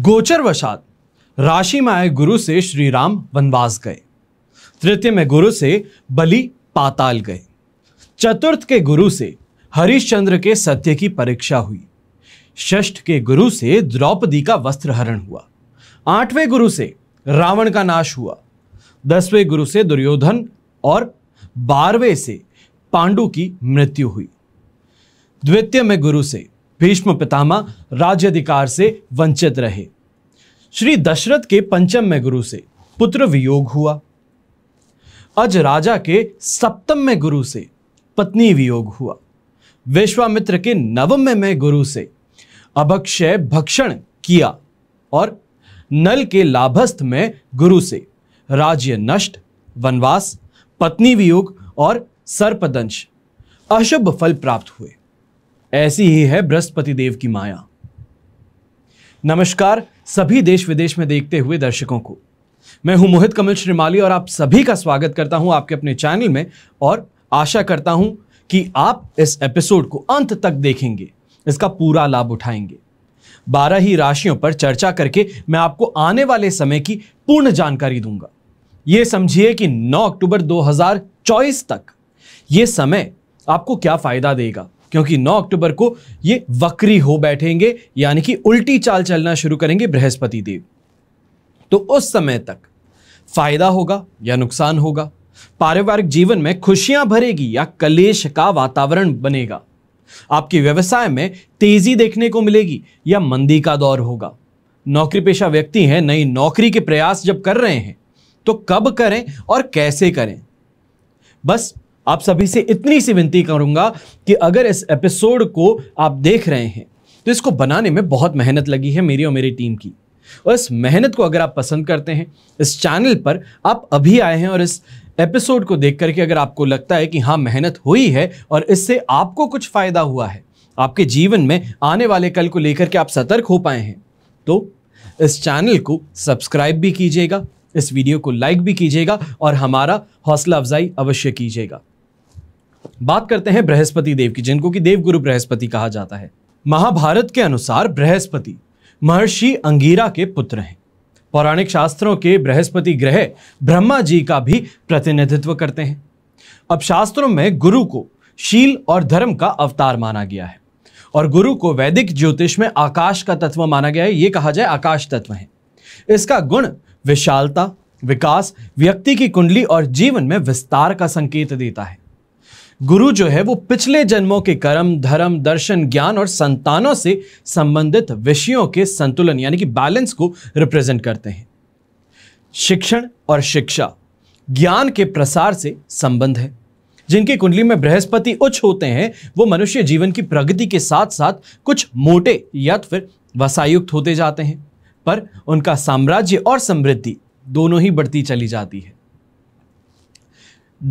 गोचर वशात राशि में आए गुरु से श्री राम वनवास गए तृतीय में गुरु से बलि पाताल गए चतुर्थ के गुरु से हरिश्चंद्र के सत्य की परीक्षा हुई षष्ठ के गुरु से द्रौपदी का वस्त्र हरण हुआ आठवें गुरु से रावण का नाश हुआ दसवें गुरु से दुर्योधन और बारहवें से पांडु की मृत्यु हुई द्वितीय में गुरु से भीष्म पितामह राज्य अधिकार से वंचित रहे श्री दशरथ के पंचम में गुरु से पुत्र वियोग हुआ अज राजा के सप्तम में गुरु से पत्नी वियोग हुआ विश्वामित्र के नवम में गुरु से अभक्षय भक्षण किया और नल के लाभस्थ में गुरु से राज्य नष्ट वनवास पत्नी वियोग और सर्पदंश अशुभ फल प्राप्त हुए ऐसी ही है बृहस्पति देव की माया नमस्कार सभी देश विदेश में देखते हुए दर्शकों को मैं हूं मोहित कमल श्रीमाली और आप सभी का स्वागत करता हूं आपके अपने चैनल में और आशा करता हूं कि आप इस एपिसोड को अंत तक देखेंगे इसका पूरा लाभ उठाएंगे बारह ही राशियों पर चर्चा करके मैं आपको आने वाले समय की पूर्ण जानकारी दूंगा ये समझिए कि 9 अक्टूबर 2024 तक ये समय आपको क्या फायदा देगा क्योंकि 9 अक्टूबर को ये वक्री हो बैठेंगे यानी कि उल्टी चाल चलना शुरू करेंगे बृहस्पति देव तो उस समय तक फायदा होगा या नुकसान होगा पारिवारिक जीवन में खुशियां भरेगी या कलेश का वातावरण बनेगा आपके व्यवसाय में तेजी देखने को मिलेगी या मंदी का दौर होगा नौकरी पेशा व्यक्ति हैं नई नौकरी के प्रयास जब कर रहे हैं तो कब करें और कैसे करें बस आप सभी से इतनी सी विनती करूंगा कि अगर इस एपिसोड को आप देख रहे हैं तो इसको बनाने में बहुत मेहनत लगी है मेरी और मेरी टीम की और इस मेहनत को अगर आप पसंद करते हैं इस चैनल पर आप अभी आए हैं और इस एपिसोड को देख करके अगर आपको लगता है कि हाँ मेहनत हुई है और इससे आपको कुछ फ़ायदा हुआ है आपके जीवन में आने वाले कल को लेकर के आप सतर्क हो पाए हैं तो इस चैनल को सब्सक्राइब भी कीजिएगा इस वीडियो को लाइक भी कीजिएगा और हमारा हौसला अफजाई अवश्य कीजिएगा बात करते हैं बृहस्पति देव की जिनको कि देवगुरु बृहस्पति कहा जाता है महाभारत के अनुसार बृहस्पति महर्षि अंगीरा के पुत्र हैं पौराणिक शास्त्रों के बृहस्पति ग्रह ब्रह्मा जी का भी प्रतिनिधित्व करते हैं अब शास्त्रों में गुरु को शील और धर्म का अवतार माना गया है और गुरु को वैदिक ज्योतिष में आकाश का तत्व माना गया है ये कहा जाए आकाश तत्व है इसका गुण विशालता विकास व्यक्ति की कुंडली और जीवन में विस्तार का संकेत देता है गुरु जो है वो पिछले जन्मों के कर्म धर्म दर्शन ज्ञान और संतानों से संबंधित विषयों के संतुलन यानी कि बैलेंस को रिप्रेजेंट करते हैं शिक्षण और शिक्षा ज्ञान के प्रसार से संबंध है जिनकी कुंडली में बृहस्पति उच्च होते हैं वो मनुष्य जीवन की प्रगति के साथ साथ कुछ मोटे या तो फिर वसायुक्त होते जाते हैं पर उनका साम्राज्य और समृद्धि दोनों ही बढ़ती चली जाती है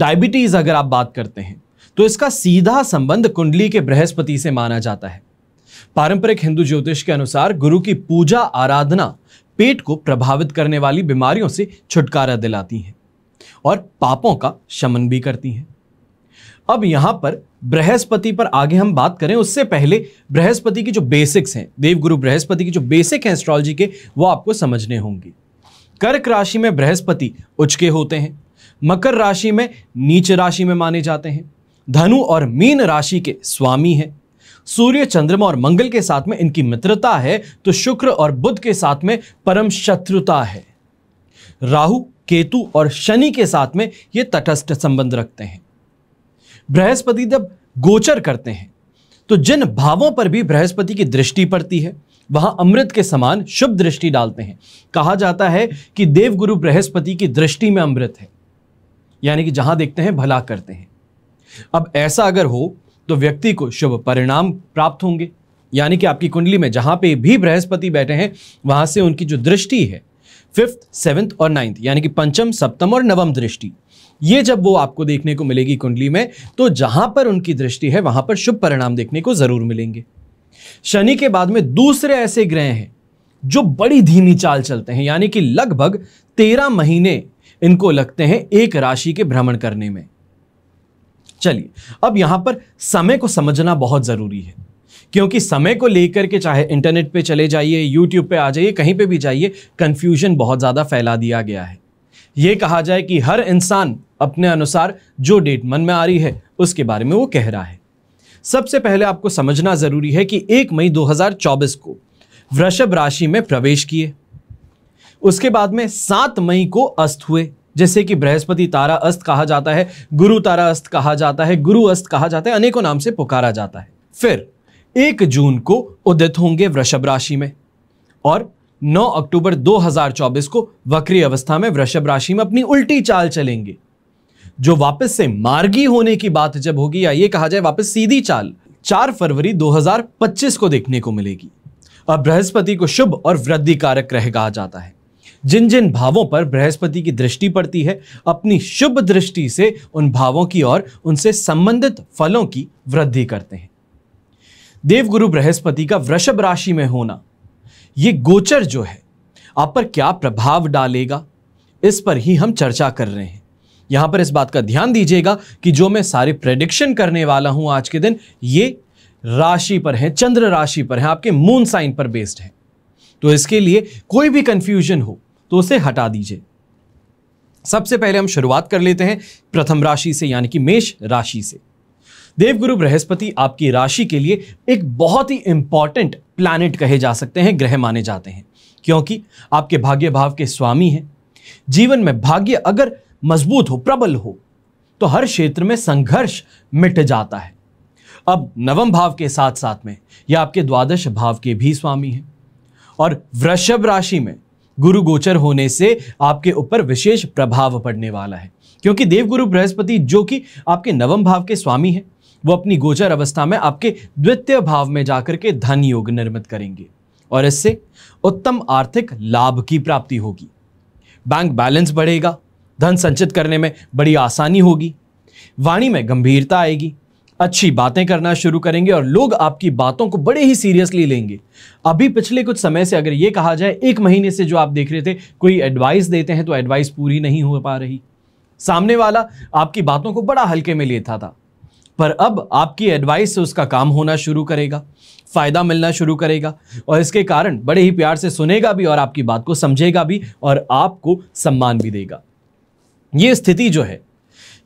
डायबिटीज अगर आप बात करते हैं तो इसका सीधा संबंध कुंडली के बृहस्पति से माना जाता है पारंपरिक हिंदू ज्योतिष के अनुसार गुरु की पूजा आराधना पेट को प्रभावित करने वाली बीमारियों से छुटकारा दिलाती है और पापों का शमन भी करती हैं अब यहां पर बृहस्पति पर आगे हम बात करें उससे पहले बृहस्पति की जो बेसिक्स हैं देवगुरु बृहस्पति की जो बेसिक हैं एस्ट्रोलॉजी के वो आपको समझने होंगे कर्क राशि में बृहस्पति उचके होते हैं मकर राशि में नीच राशि में माने जाते हैं धनु और मीन राशि के स्वामी हैं सूर्य चंद्रमा और मंगल के साथ में इनकी मित्रता है तो शुक्र और बुध के साथ में परम शत्रुता है राहु केतु और शनि के साथ में ये तटस्थ संबंध रखते हैं बृहस्पति जब गोचर करते हैं तो जिन भावों पर भी बृहस्पति की दृष्टि पड़ती है वहां अमृत के समान शुभ दृष्टि डालते हैं कहा जाता है कि देवगुरु बृहस्पति की दृष्टि में अमृत है यानी कि जहां देखते हैं भला करते हैं अब ऐसा अगर हो तो व्यक्ति को शुभ परिणाम प्राप्त होंगे यानी कि आपकी कुंडली में जहां पे भी बृहस्पति बैठे हैं वहां से उनकी जो दृष्टि है फिफ्थ सेवेंथ और नाइन्थ यानी कि पंचम सप्तम और नवम दृष्टि ये जब वो आपको देखने को मिलेगी कुंडली में तो जहां पर उनकी दृष्टि है वहां पर शुभ परिणाम देखने को जरूर मिलेंगे शनि के बाद में दूसरे ऐसे ग्रह हैं जो बड़ी धीमी चाल चलते हैं यानी कि लगभग तेरह महीने इनको लगते हैं एक राशि के भ्रमण करने में चलिए अब यहाँ पर समय को समझना बहुत ज़रूरी है क्योंकि समय को लेकर के चाहे इंटरनेट पे चले जाइए यूट्यूब पे आ जाइए कहीं पे भी जाइए कंफ्यूजन बहुत ज़्यादा फैला दिया गया है ये कहा जाए कि हर इंसान अपने अनुसार जो डेट मन में आ रही है उसके बारे में वो कह रहा है सबसे पहले आपको समझना ज़रूरी है कि एक मई दो को वृषभ राशि में प्रवेश किए उसके बाद में सात मई को अस्त हुए जैसे कि बृहस्पति तारा अस्त कहा जाता है गुरु तारा अस्त कहा जाता है गुरु अस्त कहा जाता है अनेकों नाम से पुकारा जाता है फिर एक जून को उदित होंगे वृषभ राशि में और 9 अक्टूबर 2024 को वक्री अवस्था में वृषभ राशि में अपनी उल्टी चाल चलेंगे जो वापस से मार्गी होने की बात जब होगी या ये कहा जाए वापस सीधी चाल 4 फरवरी 2025 को देखने को मिलेगी अब बृहस्पति को शुभ और वृद्धि कारक ग्रह कहा जाता है जिन जिन भावों पर बृहस्पति की दृष्टि पड़ती है अपनी शुभ दृष्टि से उन भावों की और उनसे संबंधित फलों की वृद्धि करते हैं देवगुरु बृहस्पति का वृषभ राशि में होना ये गोचर जो है आप पर क्या प्रभाव डालेगा इस पर ही हम चर्चा कर रहे हैं यहां पर इस बात का ध्यान दीजिएगा कि जो मैं सारे प्रेडिक्शन करने वाला हूं आज के दिन ये राशि पर है चंद्र राशि पर है आपके मून साइन पर बेस्ड है तो इसके लिए कोई भी कंफ्यूजन हो तो उसे हटा दीजिए सबसे पहले हम शुरुआत कर लेते हैं प्रथम राशि से यानी कि मेष राशि से देवगुरु बृहस्पति आपकी राशि के लिए एक बहुत ही इंपॉर्टेंट प्लैनेट कहे जा सकते हैं ग्रह माने जाते हैं क्योंकि आपके भाग्य भाव के स्वामी हैं जीवन में भाग्य अगर मजबूत हो प्रबल हो तो हर क्षेत्र में संघर्ष मिट जाता है अब नवम भाव के साथ साथ में यह आपके द्वादश भाव के भी स्वामी हैं और वृषभ राशि में गुरु गोचर होने से आपके ऊपर विशेष प्रभाव पड़ने वाला है क्योंकि देवगुरु बृहस्पति जो कि आपके नवम भाव के स्वामी हैं वो अपनी गोचर अवस्था में आपके द्वितीय भाव में जाकर के धन योग निर्मित करेंगे और इससे उत्तम आर्थिक लाभ की प्राप्ति होगी बैंक बैलेंस बढ़ेगा धन संचित करने में बड़ी आसानी होगी वाणी में गंभीरता आएगी अच्छी बातें करना शुरू करेंगे और लोग आपकी बातों को बड़े ही सीरियसली लेंगे अभी पिछले कुछ समय से अगर ये कहा जाए एक महीने से जो आप देख रहे थे कोई एडवाइस देते हैं तो एडवाइस पूरी नहीं हो पा रही सामने वाला आपकी बातों को बड़ा हल्के में लेता था पर अब आपकी एडवाइस से उसका काम होना शुरू करेगा फ़ायदा मिलना शुरू करेगा और इसके कारण बड़े ही प्यार से सुनेगा भी और आपकी बात को समझेगा भी और आपको सम्मान भी देगा ये स्थिति जो है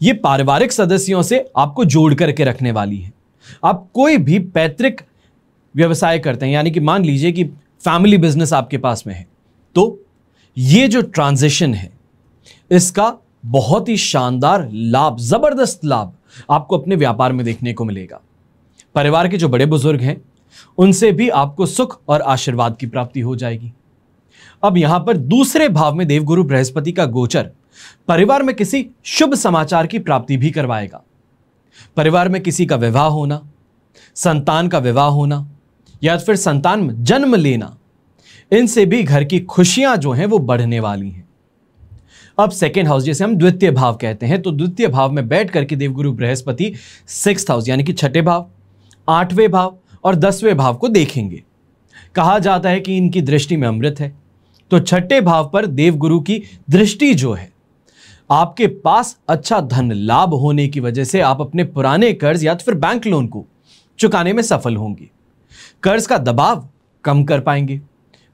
ये पारिवारिक सदस्यों से आपको जोड़ करके रखने वाली है आप कोई भी पैतृक व्यवसाय करते हैं यानी कि मान लीजिए कि फैमिली बिजनेस आपके पास में है तो ये जो ट्रांजिशन है इसका बहुत ही शानदार लाभ ज़बरदस्त लाभ आपको अपने व्यापार में देखने को मिलेगा परिवार के जो बड़े बुजुर्ग हैं उनसे भी आपको सुख और आशीर्वाद की प्राप्ति हो जाएगी अब यहां पर दूसरे भाव में देवगुरु बृहस्पति का गोचर परिवार में किसी शुभ समाचार की प्राप्ति भी करवाएगा परिवार में किसी का विवाह होना संतान का विवाह होना या फिर संतान में जन्म लेना इनसे भी घर की खुशियां जो हैं वो बढ़ने वाली हैं अब सेकेंड हाउस जैसे हम द्वितीय भाव कहते हैं तो द्वितीय भाव में बैठ करके देवगुरु बृहस्पति सिक्स हाउस यानी कि छठे भाव आठवें भाव और दसवें भाव को देखेंगे कहा जाता है कि इनकी दृष्टि में अमृत है तो छठे भाव पर देवगुरु की दृष्टि जो है आपके पास अच्छा धन लाभ होने की वजह से आप अपने पुराने कर्ज या तो फिर बैंक लोन को चुकाने में सफल होंगे कर्ज का दबाव कम कर पाएंगे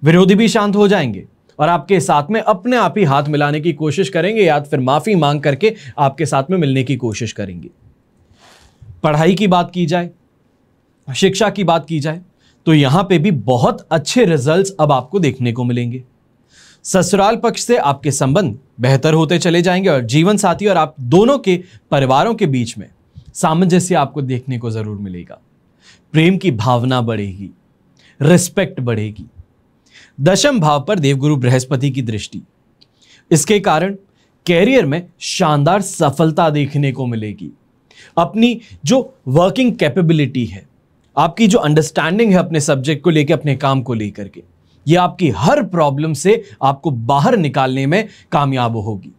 विरोधी भी शांत हो जाएंगे और आपके साथ में अपने आप ही हाथ मिलाने की कोशिश करेंगे या तो फिर माफ़ी मांग करके आपके साथ में मिलने की कोशिश करेंगे पढ़ाई की बात की जाए शिक्षा की बात की जाए तो यहां पे भी बहुत अच्छे रिजल्ट्स अब आपको देखने को मिलेंगे ससुराल पक्ष से आपके संबंध बेहतर होते चले जाएंगे और जीवन साथी और आप दोनों के परिवारों के बीच में सामंजस्य आपको देखने को ज़रूर मिलेगा प्रेम की भावना बढ़ेगी रिस्पेक्ट बढ़ेगी दशम भाव पर देवगुरु बृहस्पति की दृष्टि इसके कारण कैरियर में शानदार सफलता देखने को मिलेगी अपनी जो वर्किंग कैपेबिलिटी है आपकी जो अंडरस्टैंडिंग है अपने सब्जेक्ट को लेकर अपने काम को लेकर के ये आपकी हर प्रॉब्लम से आपको बाहर निकालने में कामयाब होगी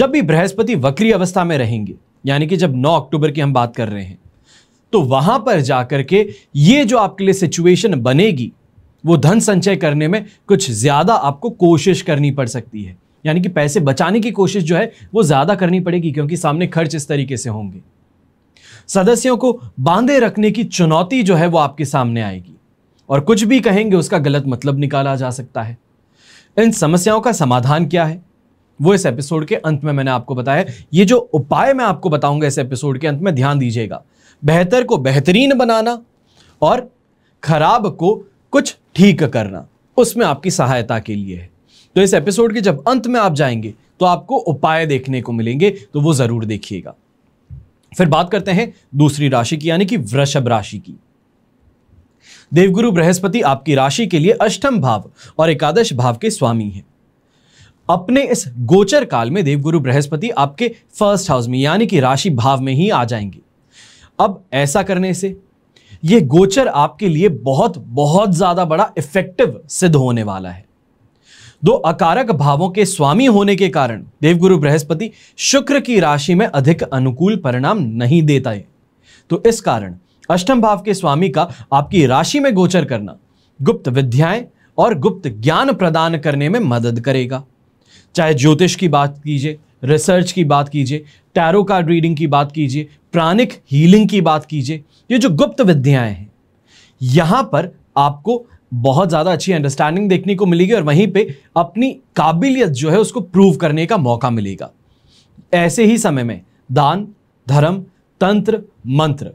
जब भी बृहस्पति वक्री अवस्था में रहेंगे यानी कि जब 9 अक्टूबर की हम बात कर रहे हैं तो वहां पर जाकर के ये जो आपके लिए सिचुएशन बनेगी वो धन संचय करने में कुछ ज़्यादा आपको कोशिश करनी पड़ सकती है यानी कि पैसे बचाने की कोशिश जो है वो ज़्यादा करनी पड़ेगी क्योंकि सामने खर्च इस तरीके से होंगे सदस्यों को बांधे रखने की चुनौती जो है वो आपके सामने आएगी और कुछ भी कहेंगे उसका गलत मतलब निकाला जा सकता है इन समस्याओं का समाधान क्या है वो इस एपिसोड के अंत में मैंने आपको बताया ये जो उपाय मैं आपको बताऊंगा इस एपिसोड के अंत में ध्यान दीजिएगा बेहतर को बेहतरीन बनाना और खराब को कुछ ठीक करना उसमें आपकी सहायता के लिए है तो इस एपिसोड के जब अंत में आप जाएंगे तो आपको उपाय देखने को मिलेंगे तो वो ज़रूर देखिएगा फिर बात करते हैं दूसरी राशि की यानी कि वृषभ राशि की देवगुरु बृहस्पति आपकी राशि के लिए अष्टम भाव और एकादश भाव के स्वामी हैं अपने इस गोचर काल में देवगुरु बृहस्पति आपके फर्स्ट हाउस में यानी कि राशि भाव में ही आ जाएंगे अब ऐसा करने से ये गोचर आपके लिए बहुत बहुत ज़्यादा बड़ा इफेक्टिव सिद्ध होने वाला है दो अकारक भावों के स्वामी होने के कारण देवगुरु बृहस्पति शुक्र की राशि में अधिक अनुकूल परिणाम नहीं देता है तो इस कारण अष्टम भाव के स्वामी का आपकी राशि में गोचर करना गुप्त विद्याएं और गुप्त ज्ञान प्रदान करने में मदद करेगा चाहे ज्योतिष की बात कीजिए रिसर्च की बात कीजिए टैरो कार्ड रीडिंग की बात कीजिए प्राणिक हीलिंग की बात कीजिए ये जो गुप्त विद्याएं हैं यहां पर आपको बहुत ज़्यादा अच्छी अंडरस्टैंडिंग देखने को मिलेगी और वहीं पे अपनी काबिलियत जो है उसको प्रूव करने का मौका मिलेगा ऐसे ही समय में दान धर्म तंत्र मंत्र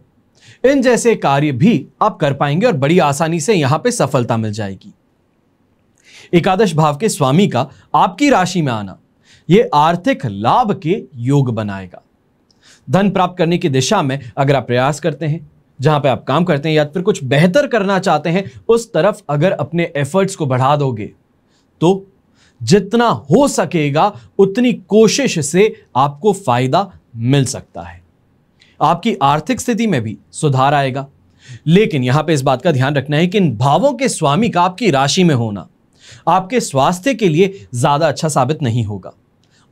इन जैसे कार्य भी आप कर पाएंगे और बड़ी आसानी से यहां पे सफलता मिल जाएगी एकादश भाव के स्वामी का आपकी राशि में आना यह आर्थिक लाभ के योग बनाएगा धन प्राप्त करने की दिशा में अगर आप प्रयास करते हैं जहां पे आप काम करते हैं या फिर कुछ बेहतर करना चाहते हैं उस तरफ अगर अपने एफर्ट्स को बढ़ा दोगे तो जितना हो सकेगा उतनी कोशिश से आपको फायदा मिल सकता है आपकी आर्थिक स्थिति में भी सुधार आएगा लेकिन यहां पे इस बात का ध्यान रखना है कि इन भावों के स्वामी का आपकी राशि में होना आपके स्वास्थ्य के लिए ज्यादा अच्छा साबित नहीं होगा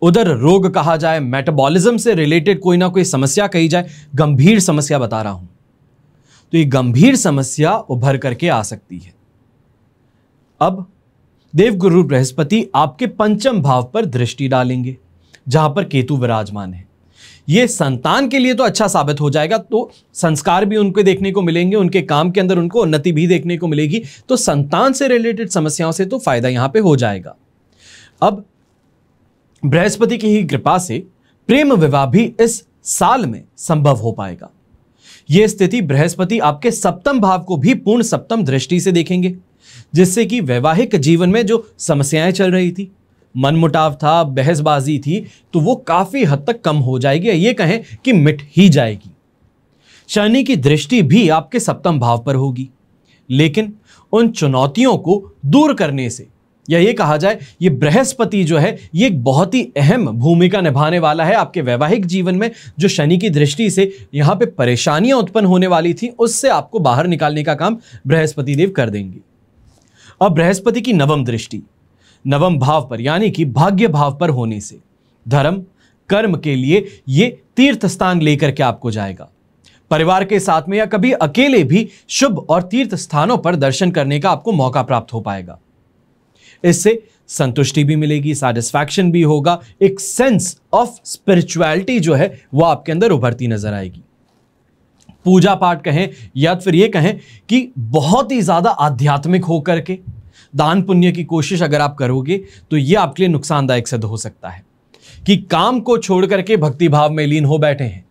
उधर रोग कहा जाए मेटाबॉलिज्म से रिलेटेड कोई ना कोई समस्या कही जाए गंभीर समस्या बता रहा हूं तो ये गंभीर समस्या उभर करके आ सकती है अब देवगुरु बृहस्पति आपके पंचम भाव पर दृष्टि डालेंगे जहां पर केतु विराजमान है ये संतान के लिए तो अच्छा साबित हो जाएगा तो संस्कार भी उनके देखने को मिलेंगे उनके काम के अंदर उनको उन्नति भी देखने को मिलेगी तो संतान से रिलेटेड समस्याओं से तो फायदा यहां पे हो जाएगा अब बृहस्पति की ही कृपा से प्रेम विवाह भी इस साल में संभव हो पाएगा यह स्थिति बृहस्पति आपके सप्तम भाव को भी पूर्ण सप्तम दृष्टि से देखेंगे जिससे कि वैवाहिक जीवन में जो समस्याएं चल रही थी मनमुटाव था बहसबाजी थी तो वो काफ़ी हद तक कम हो जाएगी ये कहें कि मिट ही जाएगी शनि की दृष्टि भी आपके सप्तम भाव पर होगी लेकिन उन चुनौतियों को दूर करने से या ये कहा जाए ये बृहस्पति जो है ये एक बहुत ही अहम भूमिका निभाने वाला है आपके वैवाहिक जीवन में जो शनि की दृष्टि से यहाँ पे परेशानियाँ उत्पन्न होने वाली थी उससे आपको बाहर निकालने का काम बृहस्पति देव कर देंगे अब बृहस्पति की नवम दृष्टि नवम भाव पर यानी कि भाग्य भाव पर होने से धर्म कर्म के लिए ये तीर्थ स्थान लेकर के आपको जाएगा परिवार के साथ में या कभी अकेले भी शुभ और तीर्थ स्थानों पर दर्शन करने का आपको मौका प्राप्त हो पाएगा इससे संतुष्टि भी मिलेगी सेटिस्फैक्शन भी होगा एक सेंस ऑफ स्पिरिचुअलिटी जो है वह आपके अंदर उभरती नजर आएगी पूजा पाठ कहें या फिर ये कहें कि बहुत ही ज्यादा आध्यात्मिक होकर के दान पुण्य की कोशिश अगर आप करोगे तो ये आपके लिए नुकसानदायक सिद्ध हो सकता है कि काम को छोड़ करके भक्तिभाव में लीन हो बैठे हैं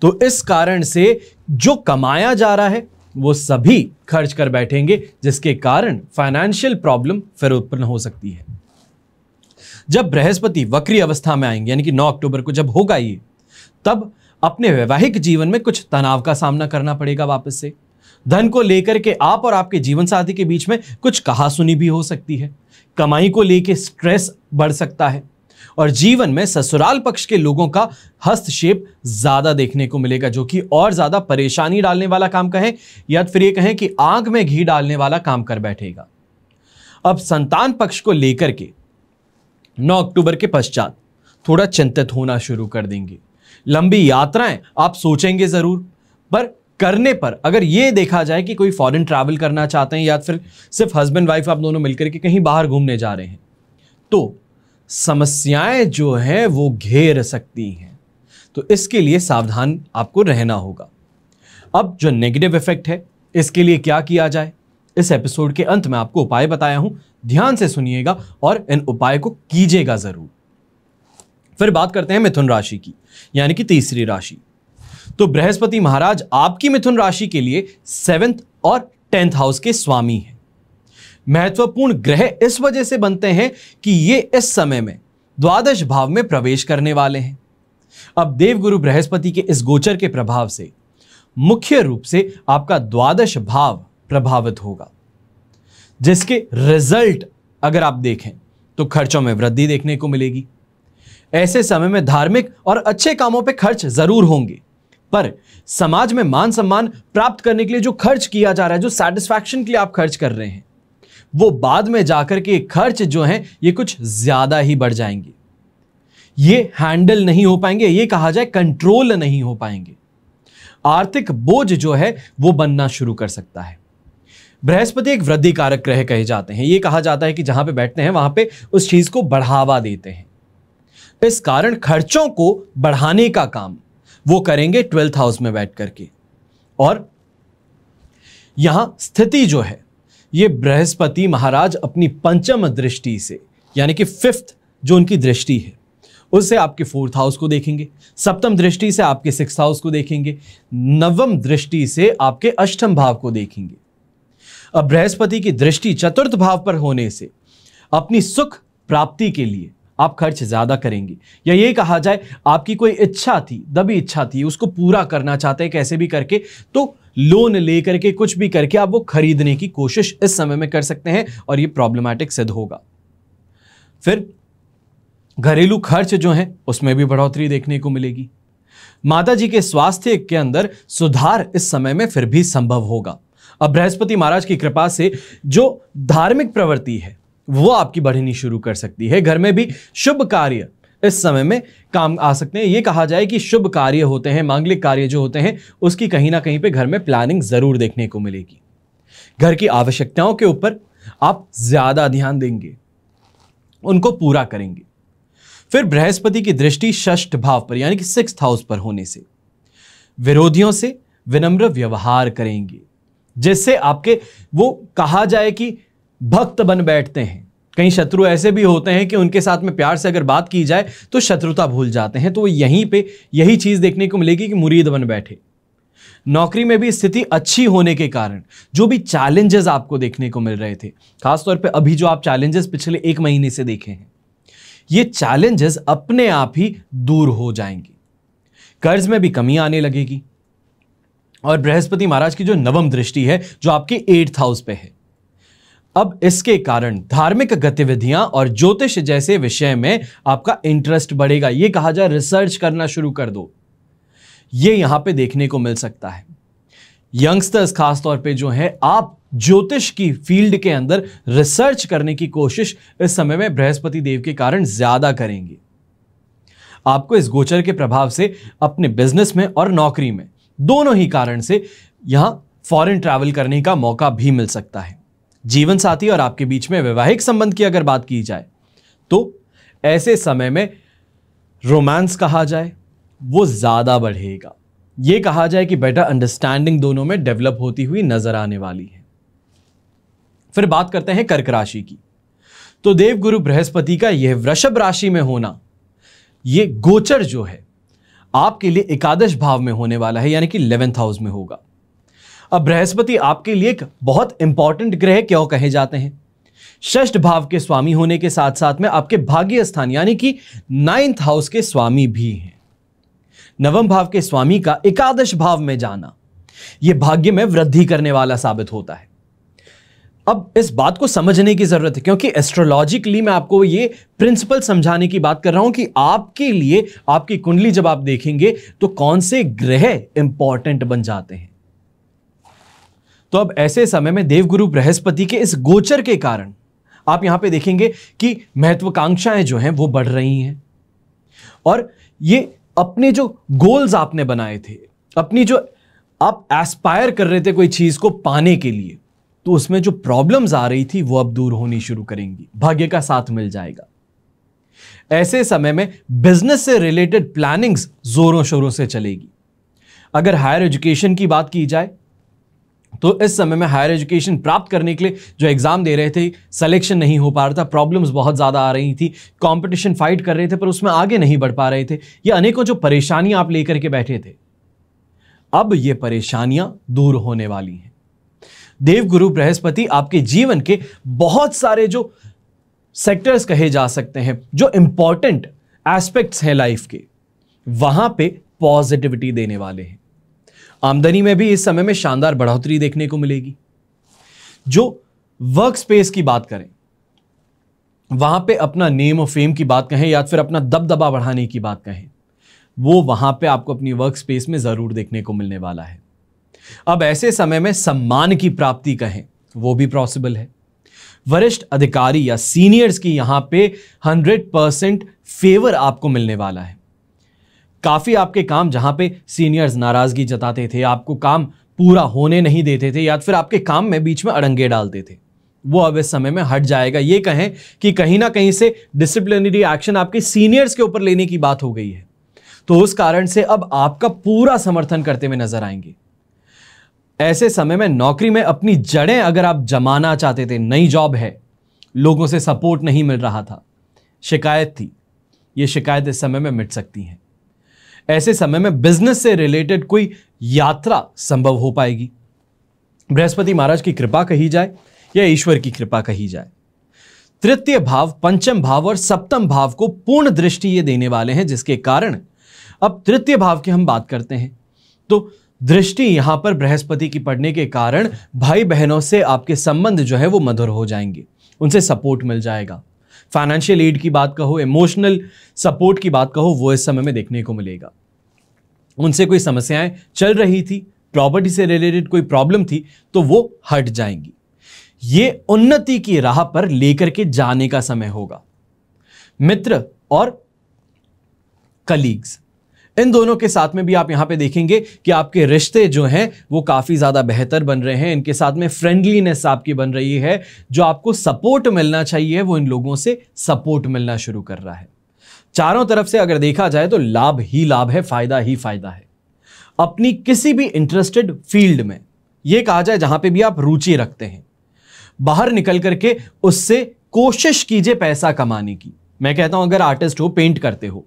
तो इस कारण से जो कमाया जा रहा है वो सभी खर्च कर बैठेंगे जिसके कारण फाइनेंशियल प्रॉब्लम फिर उत्पन्न हो सकती है जब बृहस्पति वक्री अवस्था में आएंगे यानी कि 9 अक्टूबर को जब होगा ये तब अपने वैवाहिक जीवन में कुछ तनाव का सामना करना पड़ेगा वापस से धन को लेकर के आप और आपके जीवन साथी के बीच में कुछ कहासुनी भी हो सकती है कमाई को लेकर स्ट्रेस बढ़ सकता है और जीवन में ससुराल पक्ष के लोगों का हस्तक्षेप ज्यादा देखने को मिलेगा जो कि और ज्यादा परेशानी डालने वाला काम कहें या फिर ये कहें कि आंख में घी डालने वाला काम कर बैठेगा अब संतान पक्ष को लेकर के 9 अक्टूबर के पश्चात थोड़ा चिंतित होना शुरू कर देंगे लंबी यात्राएं आप सोचेंगे जरूर पर करने पर अगर ये देखा जाए कि कोई फॉरेन ट्रैवल करना चाहते हैं या फिर सिर्फ हस्बैंड वाइफ आप दोनों मिलकर के कहीं बाहर घूमने जा रहे हैं तो समस्याएं जो हैं वो घेर सकती हैं तो इसके लिए सावधान आपको रहना होगा अब जो नेगेटिव इफेक्ट है इसके लिए क्या किया जाए इस एपिसोड के अंत में आपको उपाय बताया हूं ध्यान से सुनिएगा और इन उपाय को कीजिएगा ज़रूर फिर बात करते हैं मिथुन राशि की यानी कि तीसरी राशि तो बृहस्पति महाराज आपकी मिथुन राशि के लिए सेवेंथ और टेंथ हाउस के स्वामी हैं महत्वपूर्ण ग्रह इस वजह से बनते हैं कि ये इस समय में द्वादश भाव में प्रवेश करने वाले हैं अब देवगुरु बृहस्पति के इस गोचर के प्रभाव से मुख्य रूप से आपका द्वादश भाव प्रभावित होगा जिसके रिजल्ट अगर आप देखें तो खर्चों में वृद्धि देखने को मिलेगी ऐसे समय में धार्मिक और अच्छे कामों पर खर्च जरूर होंगे पर समाज में मान सम्मान प्राप्त करने के लिए जो खर्च किया जा रहा है जो सेटिस्फैक्शन के लिए आप खर्च कर रहे हैं वो बाद में जाकर के खर्च जो है ये कुछ ज़्यादा ही बढ़ जाएंगे ये हैंडल नहीं हो पाएंगे ये कहा जाए कंट्रोल नहीं हो पाएंगे आर्थिक बोझ जो है वो बनना शुरू कर सकता है बृहस्पति एक वृद्धि कारक ग्रह कहे जाते हैं ये कहा जाता है कि जहां पे बैठते हैं वहां पे उस चीज को बढ़ावा देते हैं इस कारण खर्चों को बढ़ाने का काम वो करेंगे ट्वेल्थ हाउस में बैठ करके और यहां स्थिति जो है ये बृहस्पति महाराज अपनी पंचम दृष्टि से यानी कि फिफ्थ जो उनकी दृष्टि है उससे आपके फोर्थ हाउस को देखेंगे सप्तम दृष्टि से आपके सिक्स हाउस को देखेंगे नवम दृष्टि से आपके अष्टम भाव को देखेंगे अब बृहस्पति की दृष्टि चतुर्थ भाव पर होने से अपनी सुख प्राप्ति के लिए आप खर्च ज़्यादा करेंगे या ये कहा जाए आपकी कोई इच्छा थी दबी इच्छा थी उसको पूरा करना चाहते हैं कैसे भी करके तो लोन लेकर के कुछ भी करके आप वो खरीदने की कोशिश इस समय में कर सकते हैं और ये प्रॉब्लमैटिक सिद्ध होगा फिर घरेलू खर्च जो है उसमें भी बढ़ोतरी देखने को मिलेगी माता जी के स्वास्थ्य के अंदर सुधार इस समय में फिर भी संभव होगा अब बृहस्पति महाराज की कृपा से जो धार्मिक प्रवृत्ति है वो आपकी बढ़नी शुरू कर सकती है घर में भी शुभ कार्य इस समय में काम आ सकते हैं ये कहा जाए कि शुभ कार्य होते हैं मांगलिक कार्य जो होते हैं उसकी कहीं ना कहीं पे घर में प्लानिंग ज़रूर देखने को मिलेगी घर की आवश्यकताओं के ऊपर आप ज़्यादा ध्यान देंगे उनको पूरा करेंगे फिर बृहस्पति की दृष्टि षष्ठ भाव पर यानी कि सिक्स हाउस पर होने से विरोधियों से विनम्र व्यवहार करेंगे जिससे आपके वो कहा जाए कि भक्त बन बैठते हैं कई शत्रु ऐसे भी होते हैं कि उनके साथ में प्यार से अगर बात की जाए तो शत्रुता भूल जाते हैं तो यहीं पे यही चीज़ देखने को मिलेगी कि मुरीद बन बैठे नौकरी में भी स्थिति अच्छी होने के कारण जो भी चैलेंजेस आपको देखने को मिल रहे थे खासतौर पे अभी जो आप चैलेंजेस पिछले एक महीने से देखे हैं ये चैलेंजेस अपने आप ही दूर हो जाएंगे कर्ज में भी कमी आने लगेगी और बृहस्पति महाराज की जो नवम दृष्टि है जो आपके एट्थ हाउस पे है अब इसके कारण धार्मिक गतिविधियां और ज्योतिष जैसे विषय में आपका इंटरेस्ट बढ़ेगा यह कहा जाए रिसर्च करना शुरू कर दो ये यहां पे देखने को मिल सकता है यंगस्टर्स खासतौर पे जो है आप ज्योतिष की फील्ड के अंदर रिसर्च करने की कोशिश इस समय में बृहस्पति देव के कारण ज्यादा करेंगे आपको इस गोचर के प्रभाव से अपने बिजनेस में और नौकरी में दोनों ही कारण से यहां फॉरेन ट्रैवल करने का मौका भी मिल सकता है जीवन साथी और आपके बीच में वैवाहिक संबंध की अगर बात की जाए तो ऐसे समय में रोमांस कहा जाए वो ज़्यादा बढ़ेगा ये कहा जाए कि बेटर अंडरस्टैंडिंग दोनों में डेवलप होती हुई नजर आने वाली है फिर बात करते हैं कर्क राशि की तो देवगुरु बृहस्पति का यह वृषभ राशि में होना यह गोचर जो है आपके लिए एकादश भाव में होने वाला है यानी कि इलेवेंथ हाउस में होगा अब बृहस्पति आपके लिए एक बहुत इंपॉर्टेंट ग्रह क्यों कहे जाते हैं षष्ठ भाव के स्वामी होने के साथ साथ में आपके भाग्य स्थान यानी कि नाइन्थ हाउस के स्वामी भी हैं नवम भाव के स्वामी का एकादश भाव में जाना यह भाग्य में वृद्धि करने वाला साबित होता है अब इस बात को समझने की जरूरत है क्योंकि एस्ट्रोलॉजिकली मैं आपको ये प्रिंसिपल समझाने की बात कर रहा हूं कि आपके लिए आपकी कुंडली जब आप देखेंगे तो कौन से ग्रह इंपॉर्टेंट बन जाते हैं तो अब ऐसे समय में देवगुरु बृहस्पति के इस गोचर के कारण आप यहां पे देखेंगे कि महत्वाकांक्षाएं जो हैं वो बढ़ रही हैं और ये अपने जो गोल्स आपने बनाए थे अपनी जो आप एस्पायर कर रहे थे कोई चीज़ को पाने के लिए तो उसमें जो प्रॉब्लम्स आ रही थी वो अब दूर होनी शुरू करेंगी भाग्य का साथ मिल जाएगा ऐसे समय में बिजनेस से रिलेटेड प्लानिंग्स जोरों शोरों से चलेगी अगर हायर एजुकेशन की बात की जाए तो इस समय में हायर एजुकेशन प्राप्त करने के लिए जो एग्ज़ाम दे रहे थे सिलेक्शन नहीं हो पा रहा था प्रॉब्लम्स बहुत ज़्यादा आ रही थी कंपटीशन फाइट कर रहे थे पर उसमें आगे नहीं बढ़ पा रहे थे ये अनेकों जो परेशानियां आप लेकर के बैठे थे अब ये परेशानियां दूर होने वाली हैं देवगुरु बृहस्पति आपके जीवन के बहुत सारे जो सेक्टर्स कहे जा सकते हैं जो इम्पॉर्टेंट एस्पेक्ट्स हैं लाइफ के वहां पर पॉजिटिविटी देने वाले हैं आमदनी में भी इस समय में शानदार बढ़ोतरी देखने को मिलेगी जो वर्क स्पेस की बात करें वहां पे अपना नेम और फेम की बात कहें या फिर अपना दबदबा बढ़ाने की बात कहें वो वहां पे आपको अपनी वर्क स्पेस में जरूर देखने को मिलने वाला है अब ऐसे समय में सम्मान की प्राप्ति कहें वो भी पॉसिबल है वरिष्ठ अधिकारी या सीनियर्स की यहां पे 100 परसेंट फेवर आपको मिलने वाला है काफ़ी आपके काम जहाँ पे सीनियर्स नाराज़गी जताते थे आपको काम पूरा होने नहीं देते थे या फिर आपके काम में बीच में अड़ंगे डालते थे वो अब इस समय में हट जाएगा ये कहें कि कहीं ना कहीं से डिसिप्लिनरी एक्शन आपके सीनियर्स के ऊपर लेने की बात हो गई है तो उस कारण से अब आपका पूरा समर्थन करते हुए नजर आएंगे ऐसे समय में नौकरी में अपनी जड़ें अगर आप जमाना चाहते थे नई जॉब है लोगों से सपोर्ट नहीं मिल रहा था शिकायत थी ये शिकायत इस समय में मिट सकती हैं ऐसे समय में बिजनेस से रिलेटेड कोई यात्रा संभव हो पाएगी बृहस्पति महाराज की कृपा कही जाए या ईश्वर की कृपा कही जाए तृतीय भाव पंचम भाव और सप्तम भाव को पूर्ण दृष्टि ये देने वाले हैं जिसके कारण अब तृतीय भाव की हम बात करते हैं तो दृष्टि यहां पर बृहस्पति की पड़ने के कारण भाई बहनों से आपके संबंध जो है वो मधुर हो जाएंगे उनसे सपोर्ट मिल जाएगा फाइनेंशियल एड की बात कहो इमोशनल सपोर्ट की बात कहो वो इस समय में देखने को मिलेगा उनसे कोई समस्याएं चल रही थी प्रॉपर्टी से रिलेटेड कोई प्रॉब्लम थी तो वो हट जाएंगी ये उन्नति की राह पर लेकर के जाने का समय होगा मित्र और कलीग्स इन दोनों के साथ में भी आप यहाँ पे देखेंगे कि आपके रिश्ते जो हैं वो काफ़ी ज़्यादा बेहतर बन रहे हैं इनके साथ में फ्रेंडलीनेस आपकी बन रही है जो आपको सपोर्ट मिलना चाहिए वो इन लोगों से सपोर्ट मिलना शुरू कर रहा है चारों तरफ से अगर देखा जाए तो लाभ ही लाभ है फायदा ही फायदा है अपनी किसी भी इंटरेस्टेड फील्ड में ये कहा जाए जहां पे भी आप रुचि रखते हैं बाहर निकल करके उससे कोशिश कीजिए पैसा कमाने की मैं कहता हूं अगर आर्टिस्ट हो पेंट करते हो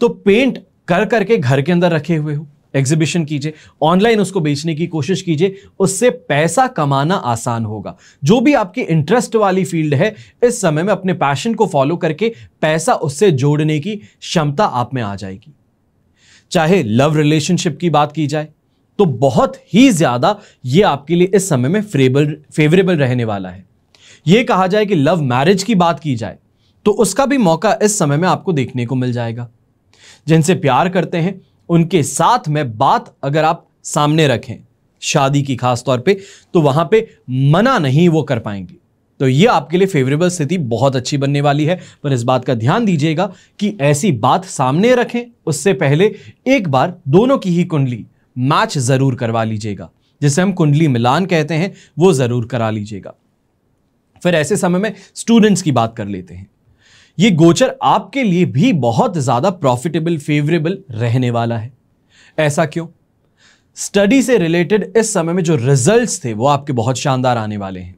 तो पेंट कर करके घर के अंदर रखे हुए हो एग्जीबिशन कीजिए ऑनलाइन उसको बेचने की कोशिश कीजिए उससे पैसा कमाना आसान होगा जो भी आपकी इंटरेस्ट वाली फील्ड है इस समय में अपने पैशन को फॉलो करके पैसा उससे जोड़ने की क्षमता आप में आ जाएगी चाहे लव रिलेशनशिप की बात की जाए तो बहुत ही ज़्यादा ये आपके लिए इस समय में फ्रेबल फेवरेबल रहने वाला है ये कहा जाए कि लव मैरिज की बात की जाए तो उसका भी मौका इस समय में आपको देखने को मिल जाएगा जिनसे प्यार करते हैं उनके साथ में बात अगर आप सामने रखें शादी की खास तौर पे तो वहां पे मना नहीं वो कर पाएंगे तो ये आपके लिए फेवरेबल स्थिति बहुत अच्छी बनने वाली है पर इस बात का ध्यान दीजिएगा कि ऐसी बात सामने रखें उससे पहले एक बार दोनों की ही कुंडली मैच जरूर करवा लीजिएगा जिसे हम कुंडली मिलान कहते हैं वो जरूर करा लीजिएगा फिर ऐसे समय में स्टूडेंट्स की बात कर लेते हैं ये गोचर आपके लिए भी बहुत ज़्यादा प्रॉफिटेबल फेवरेबल रहने वाला है ऐसा क्यों स्टडी से रिलेटेड इस समय में जो रिजल्ट्स थे वो आपके बहुत शानदार आने वाले हैं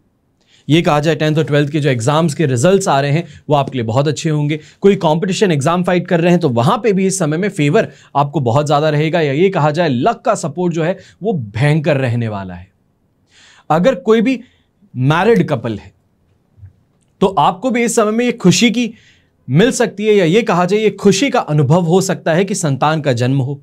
ये कहा जाए टेंथ और ट्वेल्थ के जो एग्जाम्स के रिजल्ट्स आ रहे हैं वो आपके लिए बहुत अच्छे होंगे कोई कंपटीशन एग्जाम फाइट कर रहे हैं तो वहां पे भी इस समय में फेवर आपको बहुत ज़्यादा रहेगा या ये कहा जाए लक का सपोर्ट जो है वो भयंकर रहने वाला है अगर कोई भी मैरिड कपल है तो आपको भी इस समय में ये खुशी की मिल सकती है या ये कहा जाए ये खुशी का अनुभव हो सकता है कि संतान का जन्म हो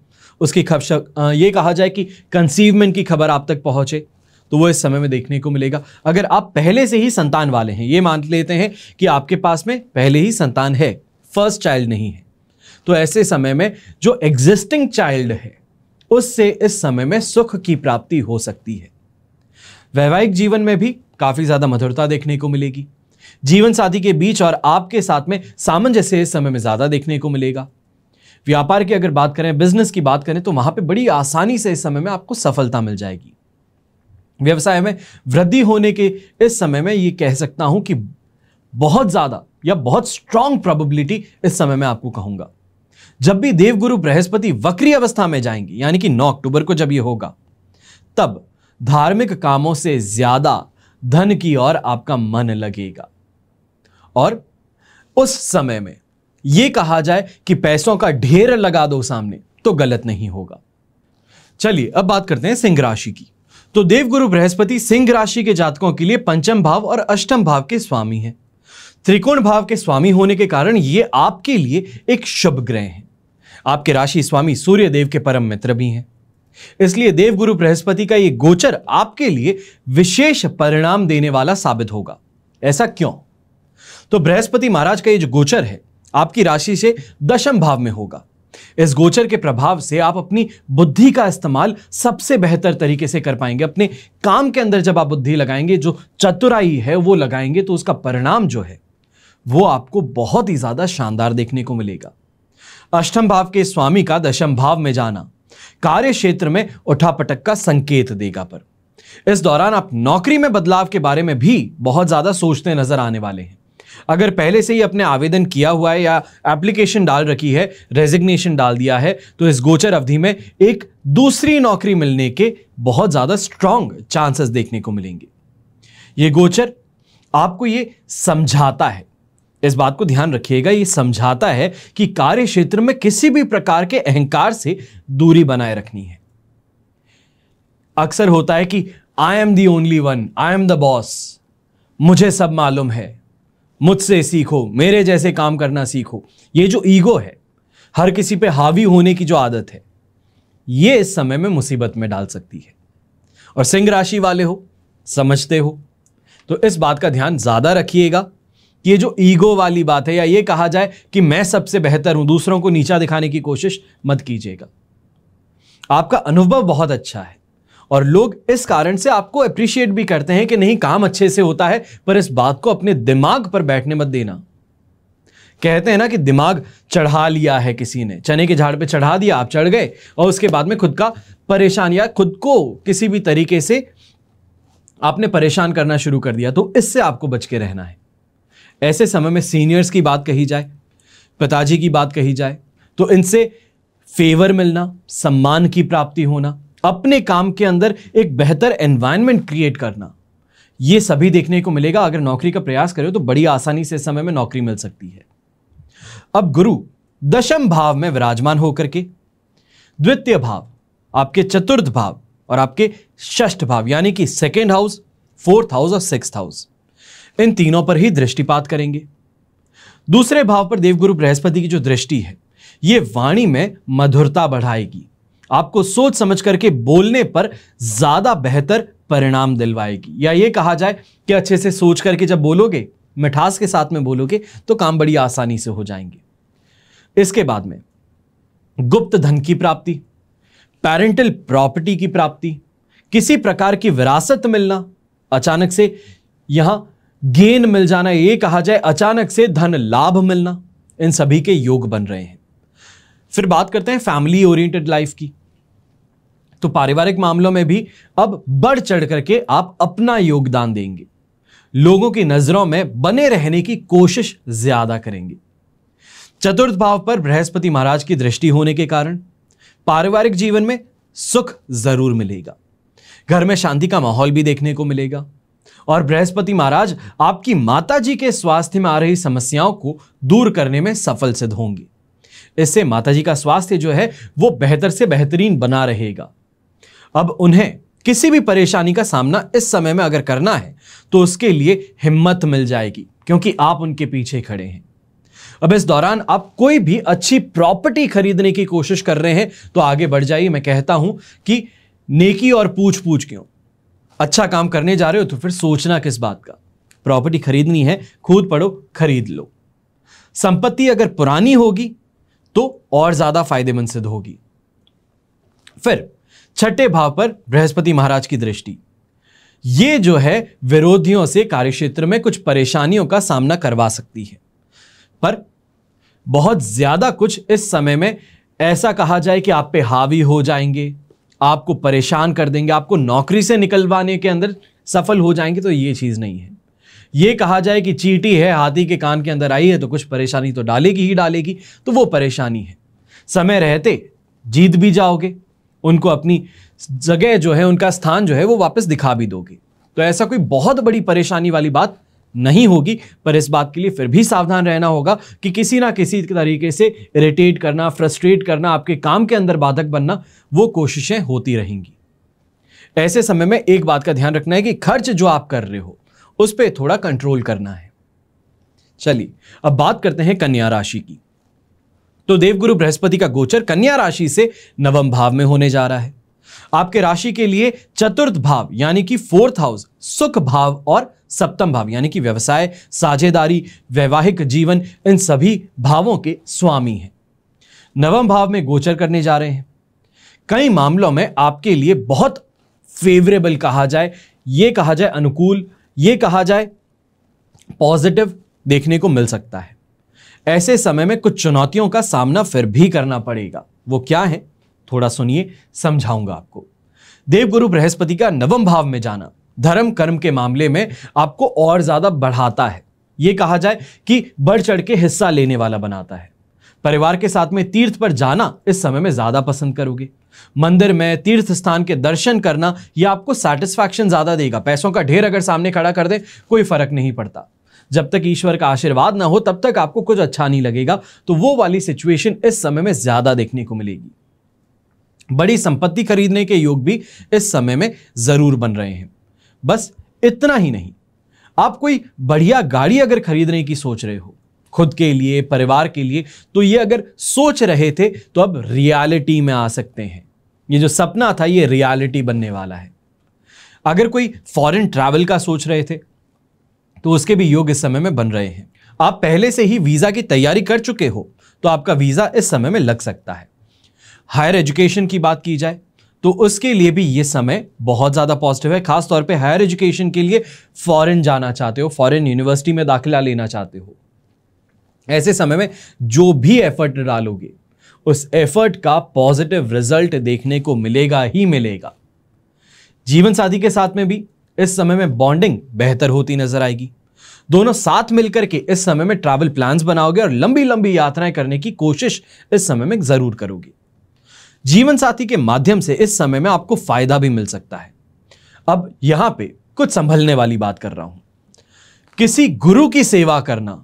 उसकी खबर ये कहा जाए कि कंसीवमेंट की खबर आप तक पहुंचे तो वो इस समय में देखने को मिलेगा अगर आप पहले से ही संतान वाले हैं ये मान लेते हैं कि आपके पास में पहले ही संतान है फर्स्ट चाइल्ड नहीं है तो ऐसे समय में जो एग्जिस्टिंग चाइल्ड है उससे इस समय में सुख की प्राप्ति हो सकती है वैवाहिक जीवन में भी काफ़ी ज़्यादा मधुरता देखने को मिलेगी जीवन साथी के बीच और आपके साथ में सामंजस्य इस समय में ज़्यादा देखने को मिलेगा व्यापार की अगर बात करें बिजनेस की बात करें तो वहां पर बड़ी आसानी से इस समय में आपको सफलता मिल जाएगी व्यवसाय में वृद्धि होने के इस समय में ये कह सकता हूं कि बहुत ज़्यादा या बहुत स्ट्रॉन्ग प्रोबेबिलिटी इस समय में आपको कहूंगा जब भी देवगुरु बृहस्पति वक्री अवस्था में जाएंगे यानी कि 9 अक्टूबर को जब ये होगा तब धार्मिक कामों से ज्यादा धन की ओर आपका मन लगेगा और उस समय में यह कहा जाए कि पैसों का ढेर लगा दो सामने तो गलत नहीं होगा चलिए अब बात करते हैं सिंह राशि की तो देवगुरु बृहस्पति सिंह राशि के जातकों के लिए पंचम भाव और अष्टम भाव के स्वामी हैं त्रिकोण भाव के स्वामी होने के कारण ये आपके लिए एक शुभ ग्रह हैं आपके राशि स्वामी सूर्य देव के परम मित्र भी हैं इसलिए देवगुरु बृहस्पति का ये गोचर आपके लिए विशेष परिणाम देने वाला साबित होगा ऐसा क्यों तो बृहस्पति महाराज का ये जो गोचर है आपकी राशि से दशम भाव में होगा इस गोचर के प्रभाव से आप अपनी बुद्धि का इस्तेमाल सबसे बेहतर तरीके से कर पाएंगे अपने काम के अंदर जब आप बुद्धि लगाएंगे जो चतुराई है वो लगाएंगे तो उसका परिणाम जो है वो आपको बहुत ही ज्यादा शानदार देखने को मिलेगा अष्टम भाव के स्वामी का दशम भाव में जाना कार्य क्षेत्र में उठापटक का संकेत देगा पर इस दौरान आप नौकरी में बदलाव के बारे में भी बहुत ज्यादा सोचते नजर आने वाले हैं अगर पहले से ही अपने आवेदन किया हुआ है या एप्लीकेशन डाल रखी है रेजिग्नेशन डाल दिया है तो इस गोचर अवधि में एक दूसरी नौकरी मिलने के बहुत ज़्यादा स्ट्रांग चांसेस देखने को मिलेंगे ये गोचर आपको ये समझाता है इस बात को ध्यान रखिएगा ये समझाता है कि कार्य क्षेत्र में किसी भी प्रकार के अहंकार से दूरी बनाए रखनी है अक्सर होता है कि I am the only one I am the boss मुझे सब मालूम है मुझसे सीखो मेरे जैसे काम करना सीखो ये जो ईगो है हर किसी पे हावी होने की जो आदत है ये इस समय में मुसीबत में डाल सकती है और सिंह राशि वाले हो समझते हो तो इस बात का ध्यान ज़्यादा रखिएगा कि ये जो ईगो वाली बात है या ये कहा जाए कि मैं सबसे बेहतर हूं दूसरों को नीचा दिखाने की कोशिश मत कीजिएगा आपका अनुभव बहुत अच्छा है और लोग इस कारण से आपको अप्रिशिएट भी करते हैं कि नहीं काम अच्छे से होता है पर इस बात को अपने दिमाग पर बैठने मत देना कहते हैं ना कि दिमाग चढ़ा लिया है किसी ने चने के झाड़ पे चढ़ा दिया आप चढ़ गए और उसके बाद में खुद का परेशान या खुद को किसी भी तरीके से आपने परेशान करना शुरू कर दिया तो इससे आपको बच के रहना है ऐसे समय में सीनियर्स की बात कही जाए पिताजी की बात कही जाए तो इनसे फेवर मिलना सम्मान की प्राप्ति होना अपने काम के अंदर एक बेहतर एनवायरनमेंट क्रिएट करना ये सभी देखने को मिलेगा अगर नौकरी का प्रयास करें तो बड़ी आसानी से समय में नौकरी मिल सकती है अब गुरु दशम भाव में विराजमान होकर के द्वितीय भाव आपके चतुर्थ भाव और आपके षष्ठ भाव यानी कि सेकेंड हाउस फोर्थ हाउस और सिक्स हाउस इन तीनों पर ही दृष्टिपात करेंगे दूसरे भाव पर देवगुरु बृहस्पति की जो दृष्टि है ये वाणी में मधुरता बढ़ाएगी आपको सोच समझ करके बोलने पर ज्यादा बेहतर परिणाम दिलवाएगी या ये कहा जाए कि अच्छे से सोच करके जब बोलोगे मिठास के साथ में बोलोगे तो काम बड़ी आसानी से हो जाएंगे इसके बाद में गुप्त धन की प्राप्ति पेरेंटल प्रॉपर्टी की प्राप्ति किसी प्रकार की विरासत मिलना अचानक से यहां गेन मिल जाना ये कहा जाए अचानक से धन लाभ मिलना इन सभी के योग बन रहे हैं फिर बात करते हैं फैमिली ओरिएंटेड लाइफ की तो पारिवारिक मामलों में भी अब बढ़ चढ़ करके आप अपना योगदान देंगे लोगों की नजरों में बने रहने की कोशिश ज्यादा करेंगे चतुर्थ भाव पर बृहस्पति महाराज की दृष्टि होने के कारण पारिवारिक जीवन में सुख जरूर मिलेगा घर में शांति का माहौल भी देखने को मिलेगा और बृहस्पति महाराज आपकी माता जी के स्वास्थ्य में आ रही समस्याओं को दूर करने में सफल सिद्ध होंगे इससे माता जी का स्वास्थ्य जो है वो बेहतर से बेहतरीन बना रहेगा अब उन्हें किसी भी परेशानी का सामना इस समय में अगर करना है तो उसके लिए हिम्मत मिल जाएगी क्योंकि आप उनके पीछे खड़े हैं अब इस दौरान आप कोई भी अच्छी प्रॉपर्टी खरीदने की कोशिश कर रहे हैं तो आगे बढ़ जाइए मैं कहता हूं कि नेकी और पूछ पूछ क्यों अच्छा काम करने जा रहे हो तो फिर सोचना किस बात का प्रॉपर्टी खरीदनी है खुद पढ़ो खरीद लो संपत्ति अगर पुरानी होगी तो और ज्यादा फायदेमंद सिद्ध होगी फिर छठे भाव पर बृहस्पति महाराज की दृष्टि ये जो है विरोधियों से कार्यक्षेत्र में कुछ परेशानियों का सामना करवा सकती है पर बहुत ज़्यादा कुछ इस समय में ऐसा कहा जाए कि आप पे हावी हो जाएंगे आपको परेशान कर देंगे आपको नौकरी से निकलवाने के अंदर सफल हो जाएंगे तो ये चीज़ नहीं है ये कहा जाए कि चीटी है हाथी के कान के अंदर आई है तो कुछ परेशानी तो डालेगी ही डालेगी तो वो परेशानी है समय रहते जीत भी जाओगे उनको अपनी जगह जो है उनका स्थान जो है वो वापस दिखा भी दोगे तो ऐसा कोई बहुत बड़ी परेशानी वाली बात नहीं होगी पर इस बात के लिए फिर भी सावधान रहना होगा कि किसी ना किसी तरीके से इरिटेट करना फ्रस्ट्रेट करना आपके काम के अंदर बाधक बनना वो कोशिशें होती रहेंगी ऐसे समय में एक बात का ध्यान रखना है कि खर्च जो आप कर रहे हो उस पर थोड़ा कंट्रोल करना है चलिए अब बात करते हैं कन्या राशि की तो देवगुरु बृहस्पति का गोचर कन्या राशि से नवम भाव में होने जा रहा है आपके राशि के लिए चतुर्थ भाव यानी कि फोर्थ हाउस सुख भाव और सप्तम भाव यानी कि व्यवसाय साझेदारी वैवाहिक जीवन इन सभी भावों के स्वामी हैं नवम भाव में गोचर करने जा रहे हैं कई मामलों में आपके लिए बहुत फेवरेबल कहा जाए ये कहा जाए अनुकूल ये कहा जाए पॉजिटिव देखने को मिल सकता है ऐसे समय में कुछ चुनौतियों का सामना फिर भी करना पड़ेगा वो क्या है थोड़ा सुनिए समझाऊंगा आपको देवगुरु बृहस्पति का नवम भाव में जाना धर्म कर्म के मामले में आपको और ज्यादा बढ़ाता है ये कहा जाए कि बढ़ चढ़ के हिस्सा लेने वाला बनाता है परिवार के साथ में तीर्थ पर जाना इस समय में ज्यादा पसंद करोगे मंदिर में तीर्थ स्थान के दर्शन करना यह आपको सेटिस्फैक्शन ज्यादा देगा पैसों का ढेर अगर सामने खड़ा कर दे कोई फर्क नहीं पड़ता जब तक ईश्वर का आशीर्वाद ना हो तब तक आपको कुछ अच्छा नहीं लगेगा तो वो वाली सिचुएशन इस समय में ज़्यादा देखने को मिलेगी बड़ी संपत्ति खरीदने के योग भी इस समय में ज़रूर बन रहे हैं बस इतना ही नहीं आप कोई बढ़िया गाड़ी अगर खरीदने की सोच रहे हो खुद के लिए परिवार के लिए तो ये अगर सोच रहे थे तो अब रियलिटी में आ सकते हैं ये जो सपना था ये रियलिटी बनने वाला है अगर कोई फॉरेन ट्रैवल का सोच रहे थे तो उसके भी योग इस समय में बन रहे हैं आप पहले से ही वीज़ा की तैयारी कर चुके हो तो आपका वीज़ा इस समय में लग सकता है हायर एजुकेशन की बात की जाए तो उसके लिए भी ये समय बहुत ज़्यादा पॉजिटिव है खासतौर पे हायर एजुकेशन के लिए फॉरेन जाना चाहते हो फॉरेन यूनिवर्सिटी में दाखिला लेना चाहते हो ऐसे समय में जो भी एफर्ट डालोगे उस एफर्ट का पॉजिटिव रिजल्ट देखने को मिलेगा ही मिलेगा जीवन साथी के साथ में भी इस समय में बॉन्डिंग बेहतर होती नजर आएगी दोनों साथ मिलकर के इस समय में ट्रैवल प्लान्स बनाओगे और लंबी लंबी यात्राएं करने की कोशिश इस समय में जरूर करोगे जीवन साथी के माध्यम से इस समय में आपको फायदा भी मिल सकता है अब यहां पे कुछ संभलने वाली बात कर रहा हूं किसी गुरु की सेवा करना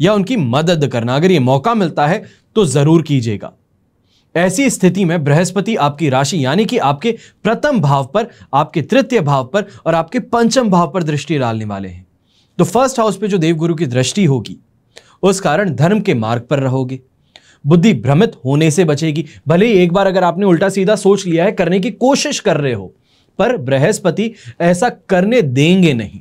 या उनकी मदद करना अगर ये मौका मिलता है तो जरूर कीजिएगा ऐसी स्थिति में बृहस्पति आपकी राशि यानी कि आपके प्रथम भाव पर आपके तृतीय भाव पर और आपके पंचम भाव पर दृष्टि डालने वाले हैं तो फर्स्ट हाउस पे जो देवगुरु की दृष्टि होगी उस कारण धर्म के मार्ग पर रहोगे बुद्धि भ्रमित होने से बचेगी भले ही एक बार अगर आपने उल्टा सीधा सोच लिया है करने की कोशिश कर रहे हो पर बृहस्पति ऐसा करने देंगे नहीं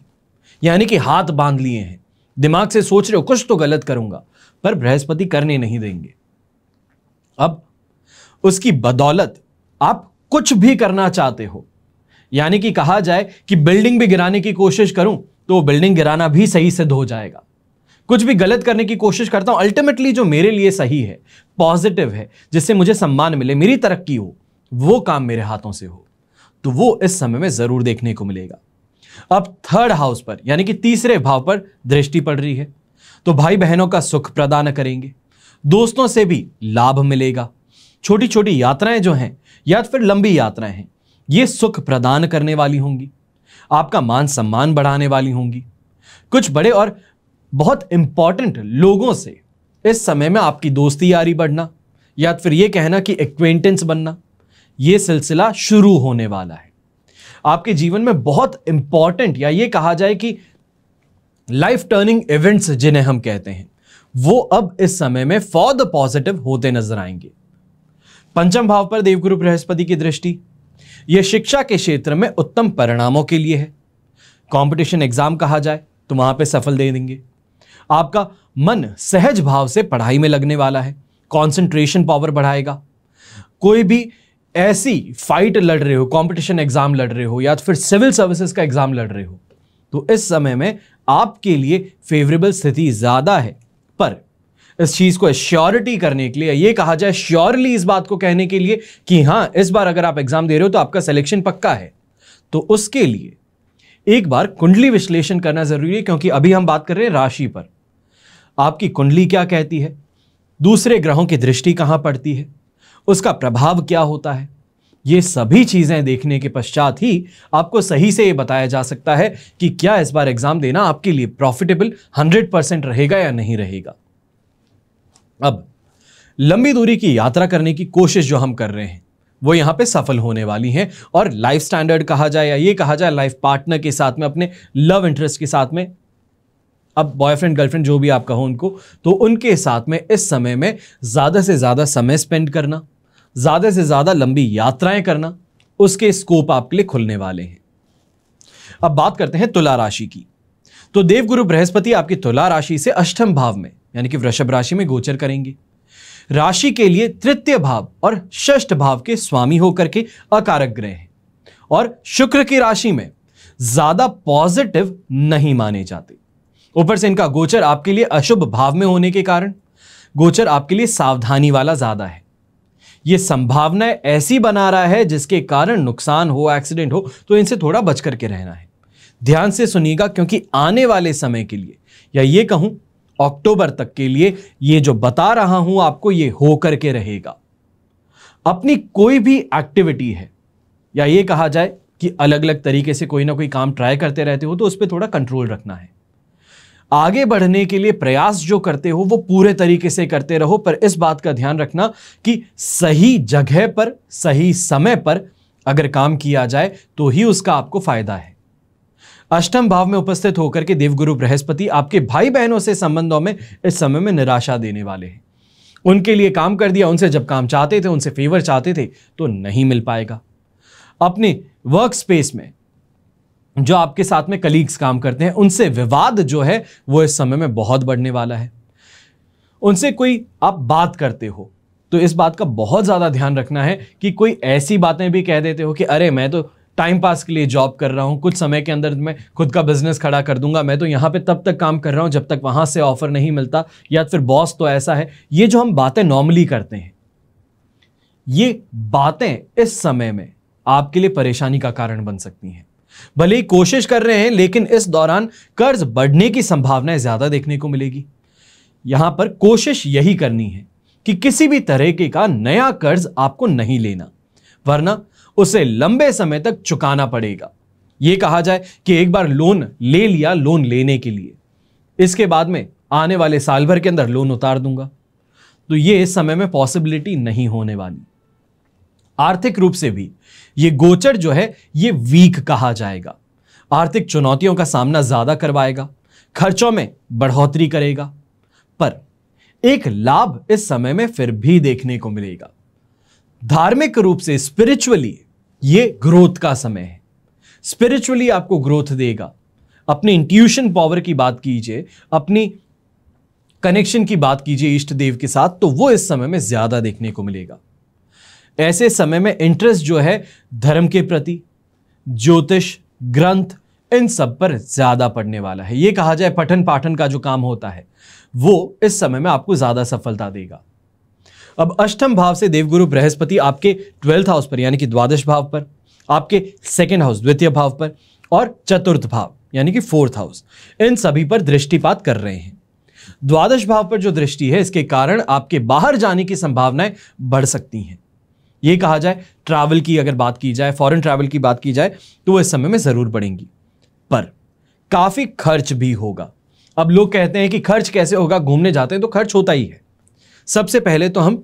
यानी कि हाथ बांध लिए हैं दिमाग से सोच रहे हो कुछ तो गलत करूंगा पर बृहस्पति करने नहीं देंगे अब उसकी बदौलत आप कुछ भी करना चाहते हो यानी कि कहा जाए कि बिल्डिंग भी गिराने की कोशिश करूं तो वो बिल्डिंग गिराना भी सही सिद्ध हो जाएगा कुछ भी गलत करने की कोशिश करता हूं अल्टीमेटली जो मेरे लिए सही है पॉजिटिव है जिससे मुझे सम्मान मिले मेरी तरक्की हो वो काम मेरे हाथों से हो तो वो इस समय में जरूर देखने को मिलेगा अब थर्ड हाउस पर यानी कि तीसरे भाव पर दृष्टि पड़ रही है तो भाई बहनों का सुख प्रदान करेंगे दोस्तों से भी लाभ मिलेगा छोटी छोटी यात्राएं जो हैं या फिर लंबी यात्राएं हैं ये सुख प्रदान करने वाली होंगी आपका मान सम्मान बढ़ाने वाली होंगी कुछ बड़े और बहुत इंपॉर्टेंट लोगों से इस समय में आपकी दोस्ती यारी बढ़ना या फिर ये कहना कि एक्वेंटेंस बनना ये सिलसिला शुरू होने वाला है आपके जीवन में बहुत इंपॉर्टेंट या ये कहा जाए कि लाइफ टर्निंग इवेंट्स जिन्हें हम कहते हैं वो अब इस समय में फॉर द पॉजिटिव होते नजर आएंगे पंचम भाव पर देवगुरु बृहस्पति की दृष्टि यह शिक्षा के क्षेत्र में उत्तम परिणामों के लिए है कंपटीशन एग्जाम कहा जाए तो वहां पे सफल दे देंगे आपका मन सहज भाव से पढ़ाई में लगने वाला है कंसंट्रेशन पावर बढ़ाएगा कोई भी ऐसी फाइट लड़ रहे हो कंपटीशन एग्जाम लड़ रहे हो या तो फिर सिविल सर्विसेज का एग्जाम लड़ रहे हो तो इस समय में आपके लिए फेवरेबल स्थिति ज़्यादा है पर इस चीज़ को श्योरिटी करने के लिए ये कहा जाए श्योरली इस बात को कहने के लिए कि हाँ इस बार अगर आप एग्ज़ाम दे रहे हो तो आपका सिलेक्शन पक्का है तो उसके लिए एक बार कुंडली विश्लेषण करना ज़रूरी है क्योंकि अभी हम बात कर रहे हैं राशि पर आपकी कुंडली क्या कहती है दूसरे ग्रहों की दृष्टि कहाँ पड़ती है उसका प्रभाव क्या होता है ये सभी चीज़ें देखने के पश्चात ही आपको सही से ये बताया जा सकता है कि क्या इस बार एग्ज़ाम देना आपके लिए प्रॉफिटेबल 100 परसेंट रहेगा या नहीं रहेगा अब लंबी दूरी की यात्रा करने की कोशिश जो हम कर रहे हैं वो यहाँ पे सफल होने वाली हैं और लाइफ स्टैंडर्ड कहा जाए या ये कहा जाए लाइफ पार्टनर के साथ में अपने लव इंटरेस्ट के साथ में अब बॉयफ्रेंड गर्लफ्रेंड जो भी आपका हो उनको तो उनके साथ में इस समय में ज़्यादा से ज़्यादा समय स्पेंड करना ज़्यादा से ज़्यादा लंबी यात्राएं करना उसके स्कोप आपके लिए खुलने वाले हैं अब बात करते हैं तुला राशि की तो देवगुरु बृहस्पति आपकी तुला राशि से अष्टम भाव में यानी कि वृषभ राशि में गोचर करेंगे राशि के लिए तृतीय भाव और षष्ठ भाव के स्वामी होकर के अकारक ग्रह हैं और शुक्र की राशि में ज्यादा पॉजिटिव नहीं माने जाते ऊपर से इनका गोचर आपके लिए अशुभ भाव में होने के कारण गोचर आपके लिए सावधानी वाला ज्यादा है यह संभावना ऐसी बना रहा है जिसके कारण नुकसान हो एक्सीडेंट हो तो इनसे थोड़ा बच करके रहना है ध्यान से सुनिएगा क्योंकि आने वाले समय के लिए या ये कहूं अक्टूबर तक के लिए ये जो बता रहा हूं आपको ये होकर के रहेगा अपनी कोई भी एक्टिविटी है या ये कहा जाए कि अलग अलग तरीके से कोई ना कोई काम ट्राई करते रहते हो तो उस पर थोड़ा कंट्रोल रखना है आगे बढ़ने के लिए प्रयास जो करते हो वो पूरे तरीके से करते रहो पर इस बात का ध्यान रखना कि सही जगह पर सही समय पर अगर काम किया जाए तो ही उसका आपको फायदा है अष्टम भाव में उपस्थित होकर के देवगुरु बृहस्पति आपके भाई बहनों से संबंधों में इस समय में निराशा देने वाले हैं उनके लिए काम कर दिया उनसे जब काम चाहते थे उनसे फेवर चाहते थे तो नहीं मिल पाएगा अपने वर्क स्पेस में जो आपके साथ में कलीग्स काम करते हैं उनसे विवाद जो है वो इस समय में बहुत बढ़ने वाला है उनसे कोई आप बात करते हो तो इस बात का बहुत ज़्यादा ध्यान रखना है कि कोई ऐसी बातें भी कह देते हो कि अरे मैं तो टाइम पास के लिए जॉब कर रहा हूँ कुछ समय के अंदर मैं खुद का बिजनेस खड़ा कर दूंगा मैं तो यहाँ पे तब तक काम कर रहा हूँ जब तक वहाँ से ऑफर नहीं मिलता या फिर बॉस तो ऐसा है ये जो हम बातें नॉर्मली करते हैं ये बातें इस समय में आपके लिए परेशानी का कारण बन सकती हैं भले ही कोशिश कर रहे हैं लेकिन इस दौरान कर्ज बढ़ने की संभावनाएं ज्यादा देखने को मिलेगी यहां पर कोशिश यही करनी है कि किसी भी तरीके का नया कर्ज आपको नहीं लेना वरना उसे लंबे समय तक चुकाना पड़ेगा यह कहा जाए कि एक बार लोन ले लिया लोन लेने के लिए इसके बाद में आने वाले साल भर के अंदर लोन उतार दूंगा तो यह इस समय में पॉसिबिलिटी नहीं होने वाली आर्थिक रूप से भी यह गोचर जो है यह वीक कहा जाएगा आर्थिक चुनौतियों का सामना ज्यादा करवाएगा खर्चों में बढ़ोतरी करेगा पर एक लाभ इस समय में फिर भी देखने को मिलेगा धार्मिक रूप से स्पिरिचुअली ये ग्रोथ का समय है स्पिरिचुअली आपको ग्रोथ देगा अपने इंट्यूशन पावर की बात कीजिए अपनी कनेक्शन की बात कीजिए इष्ट देव के साथ तो वो इस समय में ज्यादा देखने को मिलेगा ऐसे समय में इंटरेस्ट जो है धर्म के प्रति ज्योतिष ग्रंथ इन सब पर ज्यादा पढ़ने वाला है ये कहा जाए पठन पाठन का जो काम होता है वो इस समय में आपको ज्यादा सफलता देगा अब अष्टम भाव से देवगुरु बृहस्पति आपके ट्वेल्थ हाउस पर यानी कि द्वादश भाव पर आपके सेकेंड हाउस द्वितीय भाव पर और चतुर्थ भाव यानी कि फोर्थ हाउस इन सभी पर दृष्टिपात कर रहे हैं द्वादश भाव पर जो दृष्टि है इसके कारण आपके बाहर जाने की संभावनाएं बढ़ सकती हैं ये कहा जाए ट्रैवल की अगर बात की जाए फॉरेन ट्रैवल की बात की जाए तो वो इस समय में ज़रूर बढ़ेंगी पर काफ़ी खर्च भी होगा अब लोग कहते हैं कि खर्च कैसे होगा घूमने जाते हैं तो खर्च होता ही है सबसे पहले तो हम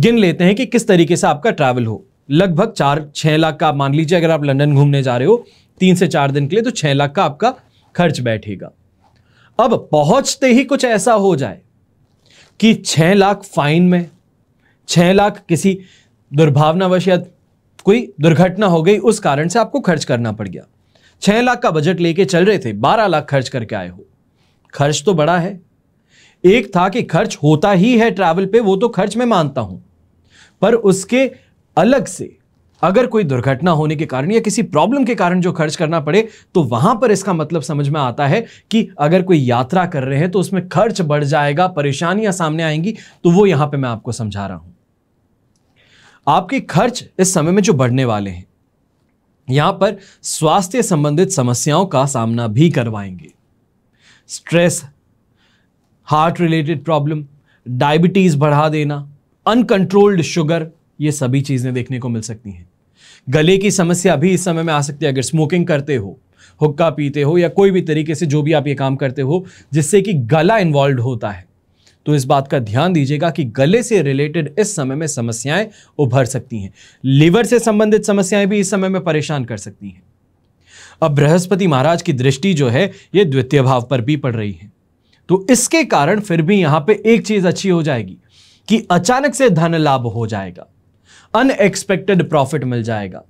गिन लेते हैं कि किस तरीके से आपका ट्रैवल हो लगभग चार छः लाख का मान लीजिए अगर आप लंदन घूमने जा रहे हो तीन से चार दिन के लिए तो छः लाख का आपका खर्च बैठेगा अब पहुंचते ही कुछ ऐसा हो जाए कि छः लाख फाइन में छः लाख किसी दुर्भावनावश या कोई दुर्घटना हो गई उस कारण से आपको खर्च करना पड़ गया छः लाख का बजट लेके चल रहे थे बारह लाख खर्च करके आए हो खर्च तो बड़ा है एक था कि खर्च होता ही है ट्रैवल पे वो तो खर्च में मानता हूं पर उसके अलग से अगर कोई दुर्घटना होने के कारण या किसी प्रॉब्लम के कारण जो खर्च करना पड़े तो वहां पर इसका मतलब समझ में आता है कि अगर कोई यात्रा कर रहे हैं तो उसमें खर्च बढ़ जाएगा परेशानियां सामने आएंगी तो वो यहां पे मैं आपको समझा रहा हूं आपके खर्च इस समय में जो बढ़ने वाले हैं यहां पर स्वास्थ्य संबंधित समस्याओं का सामना भी करवाएंगे stress heart related problem diabetes बढ़ा देना अनकंट्रोल्ड शुगर ये सभी चीज़ें देखने को मिल सकती हैं गले की समस्या भी इस समय में आ सकती है अगर स्मोकिंग करते हो हुक्का पीते हो या कोई भी तरीके से जो भी आप ये काम करते हो जिससे कि गला इन्वॉल्व होता है तो इस बात का ध्यान दीजिएगा कि गले से रिलेटेड इस समय में समस्याएं उभर सकती हैं लीवर से संबंधित समस्याएं भी इस समय में परेशान कर सकती हैं अब बृहस्पति महाराज की दृष्टि जो है ये द्वितीय भाव पर भी पड़ रही है तो इसके कारण फिर भी यहां पे एक चीज अच्छी हो जाएगी कि अचानक से धन लाभ हो जाएगा अनएक्सपेक्टेड प्रॉफिट मिल जाएगा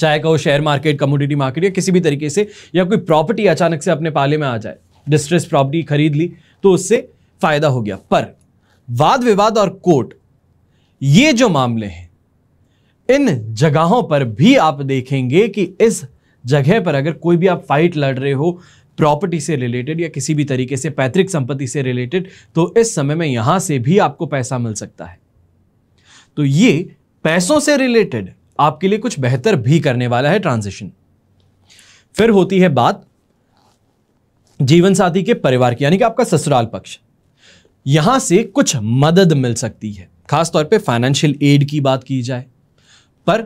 चाहे कहो शेयर मार्केट कमोडिटी मार्केट या किसी भी तरीके से या कोई प्रॉपर्टी अचानक से अपने पाले में आ जाए डिस्ट्रेस प्रॉपर्टी खरीद ली तो उससे फायदा हो गया पर वाद विवाद और कोर्ट ये जो मामले हैं इन जगहों पर भी आप देखेंगे कि इस जगह पर अगर कोई भी आप फाइट लड़ रहे हो प्रॉपर्टी से रिलेटेड या किसी भी तरीके से पैतृक संपत्ति से रिलेटेड तो इस समय में यहां से भी आपको पैसा मिल सकता है तो ये पैसों से रिलेटेड आपके लिए कुछ बेहतर भी करने वाला है ट्रांजिशन फिर होती है बात जीवन साथी के परिवार की यानी कि आपका ससुराल पक्ष यहां से कुछ मदद मिल सकती है खासतौर पे फाइनेंशियल एड की बात की जाए पर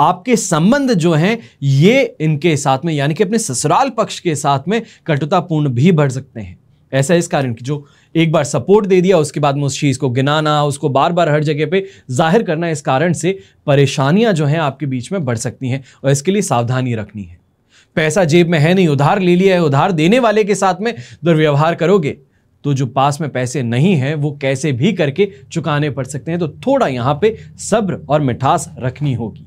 आपके संबंध जो हैं ये इनके साथ में यानी कि अपने ससुराल पक्ष के साथ में कटुतापूर्ण भी बढ़ सकते हैं ऐसा इस कारण कि जो एक बार सपोर्ट दे दिया उसके बाद में उस चीज़ को गिनाना उसको बार बार हर जगह पे जाहिर करना इस कारण से परेशानियां जो हैं आपके बीच में बढ़ सकती हैं और इसके लिए सावधानी रखनी है पैसा जेब में है नहीं उधार ले लिया है उधार देने वाले के साथ में दुर्व्यवहार करोगे तो जो पास में पैसे नहीं हैं वो कैसे भी करके चुकाने पड़ सकते हैं तो थोड़ा यहाँ पे सब्र और मिठास रखनी होगी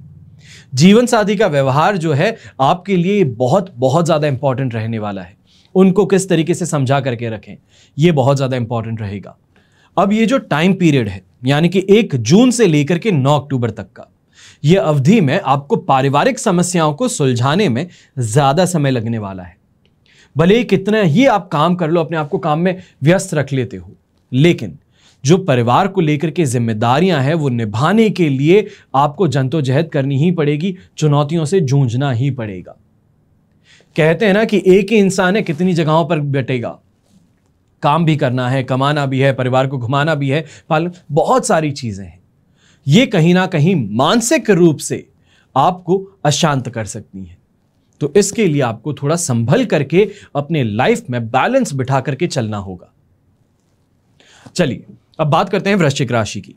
जीवन साथी का व्यवहार जो है आपके लिए बहुत बहुत ज़्यादा इंपॉर्टेंट रहने वाला है उनको किस तरीके से समझा करके रखें ये बहुत ज़्यादा इंपॉर्टेंट रहेगा अब ये जो टाइम पीरियड है यानी कि एक जून से लेकर के नौ अक्टूबर तक का ये अवधि में आपको पारिवारिक समस्याओं को सुलझाने में ज़्यादा समय लगने वाला है भले ही कितना ही आप काम कर लो अपने आप को काम में व्यस्त रख लेते हो लेकिन जो परिवार को लेकर के जिम्मेदारियां हैं वो निभाने के लिए आपको जंतोजहद करनी ही पड़ेगी चुनौतियों से जूझना ही पड़ेगा कहते हैं ना कि एक ही इंसान है कितनी जगहों पर बैठेगा काम भी करना है कमाना भी है परिवार को घुमाना भी है पालन बहुत सारी चीज़ें हैं ये कहीं ना कहीं मानसिक रूप से आपको अशांत कर सकती हैं तो इसके लिए आपको थोड़ा संभल करके अपने लाइफ में बैलेंस बिठा करके चलना होगा चलिए अब बात करते हैं वृश्चिक राशि की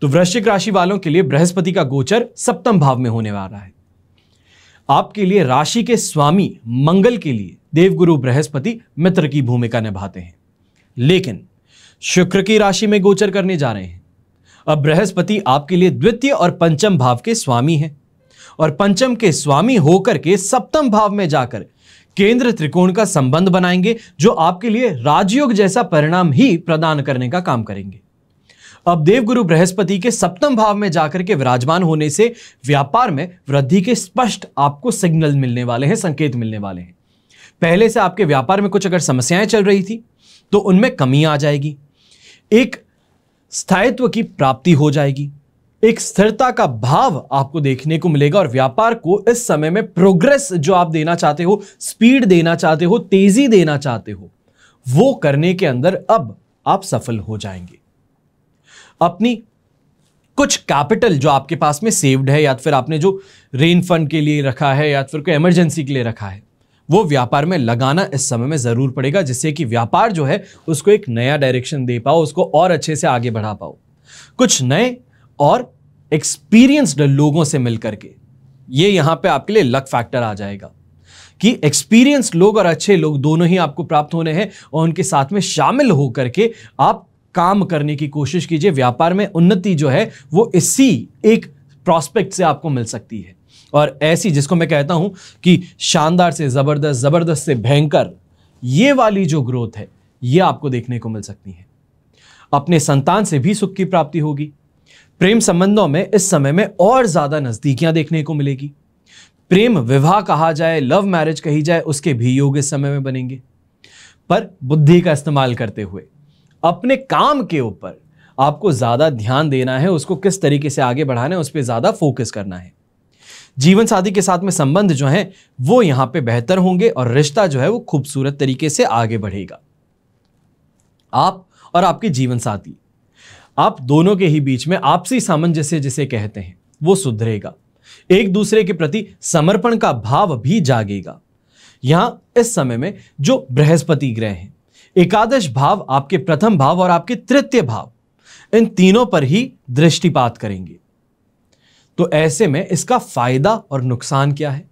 तो वृश्चिक राशि वालों के लिए बृहस्पति का गोचर सप्तम भाव में होने वाला है आपके लिए राशि के स्वामी मंगल के लिए देवगुरु बृहस्पति मित्र की भूमिका निभाते हैं लेकिन शुक्र की राशि में गोचर करने जा रहे हैं अब बृहस्पति आपके लिए द्वितीय और पंचम भाव के स्वामी हैं और पंचम के स्वामी होकर के सप्तम भाव में जाकर केंद्र त्रिकोण का संबंध बनाएंगे जो आपके लिए राजयोग जैसा परिणाम ही प्रदान करने का काम करेंगे अब देवगुरु बृहस्पति के सप्तम भाव में जाकर के विराजमान होने से व्यापार में वृद्धि के स्पष्ट आपको सिग्नल मिलने वाले हैं संकेत मिलने वाले हैं पहले से आपके व्यापार में कुछ अगर समस्याएं चल रही थी तो उनमें कमी आ जाएगी एक स्थायित्व की प्राप्ति हो जाएगी एक स्थिरता का भाव आपको देखने को मिलेगा और व्यापार को इस समय में प्रोग्रेस जो आप देना चाहते हो स्पीड देना चाहते हो तेजी देना चाहते हो वो करने के अंदर अब आप सफल हो जाएंगे अपनी कुछ कैपिटल जो आपके पास में सेव्ड है या तो फिर आपने जो रेन फंड के लिए रखा है या तो फिर कोई इमरजेंसी के लिए रखा है वो व्यापार में लगाना इस समय में ज़रूर पड़ेगा जिससे कि व्यापार जो है उसको एक नया डायरेक्शन दे पाओ उसको और अच्छे से आगे बढ़ा पाओ कुछ नए और एक्सपीरियंस्ड लोगों से मिलकर के ये यहां पे आपके लिए लक फैक्टर आ जाएगा कि एक्सपीरियंस लोग और अच्छे लोग दोनों ही आपको प्राप्त होने हैं और उनके साथ में शामिल होकर के आप काम करने की कोशिश कीजिए व्यापार में उन्नति जो है वो इसी एक प्रॉस्पेक्ट से आपको मिल सकती है और ऐसी जिसको मैं कहता हूं कि शानदार से ज़बरदस्त ज़बरदस्त से भयंकर ये वाली जो ग्रोथ है ये आपको देखने को मिल सकती है अपने संतान से भी सुख की प्राप्ति होगी प्रेम संबंधों में इस समय में और ज़्यादा नजदीकियां देखने को मिलेगी प्रेम विवाह कहा जाए लव मैरिज कही जाए उसके भी योग इस समय में बनेंगे पर बुद्धि का इस्तेमाल करते हुए अपने काम के ऊपर आपको ज़्यादा ध्यान देना है उसको किस तरीके से आगे बढ़ाना है उस पर ज़्यादा फोकस करना है जीवन साथी के साथ में संबंध जो है वो यहां पे बेहतर होंगे और रिश्ता जो है वो खूबसूरत तरीके से आगे बढ़ेगा आप और आपके जीवन साथी आप दोनों के ही बीच में आपसी सामंजस्य जिसे कहते हैं वो सुधरेगा एक दूसरे के प्रति समर्पण का भाव भी जागेगा यहां इस समय में जो बृहस्पति ग्रह हैं एकादश भाव आपके प्रथम भाव और आपके तृतीय भाव इन तीनों पर ही दृष्टिपात करेंगे तो ऐसे में इसका फायदा और नुकसान क्या है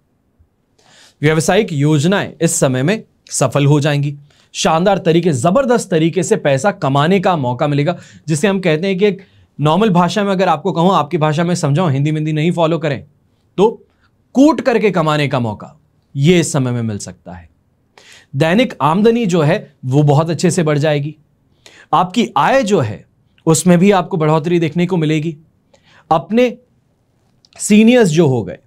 व्यावसायिक योजनाएं इस समय में सफल हो जाएंगी शानदार तरीके ज़बरदस्त तरीके से पैसा कमाने का मौका मिलेगा जिसे हम कहते हैं कि एक नॉर्मल भाषा में अगर आपको कहूँ आपकी भाषा में समझाऊँ हिंदी हिंदी नहीं फॉलो करें तो कूट करके कमाने का मौका ये इस समय में मिल सकता है दैनिक आमदनी जो है वो बहुत अच्छे से बढ़ जाएगी आपकी आय जो है उसमें भी आपको बढ़ोतरी देखने को मिलेगी अपने सीनियर्स जो हो गए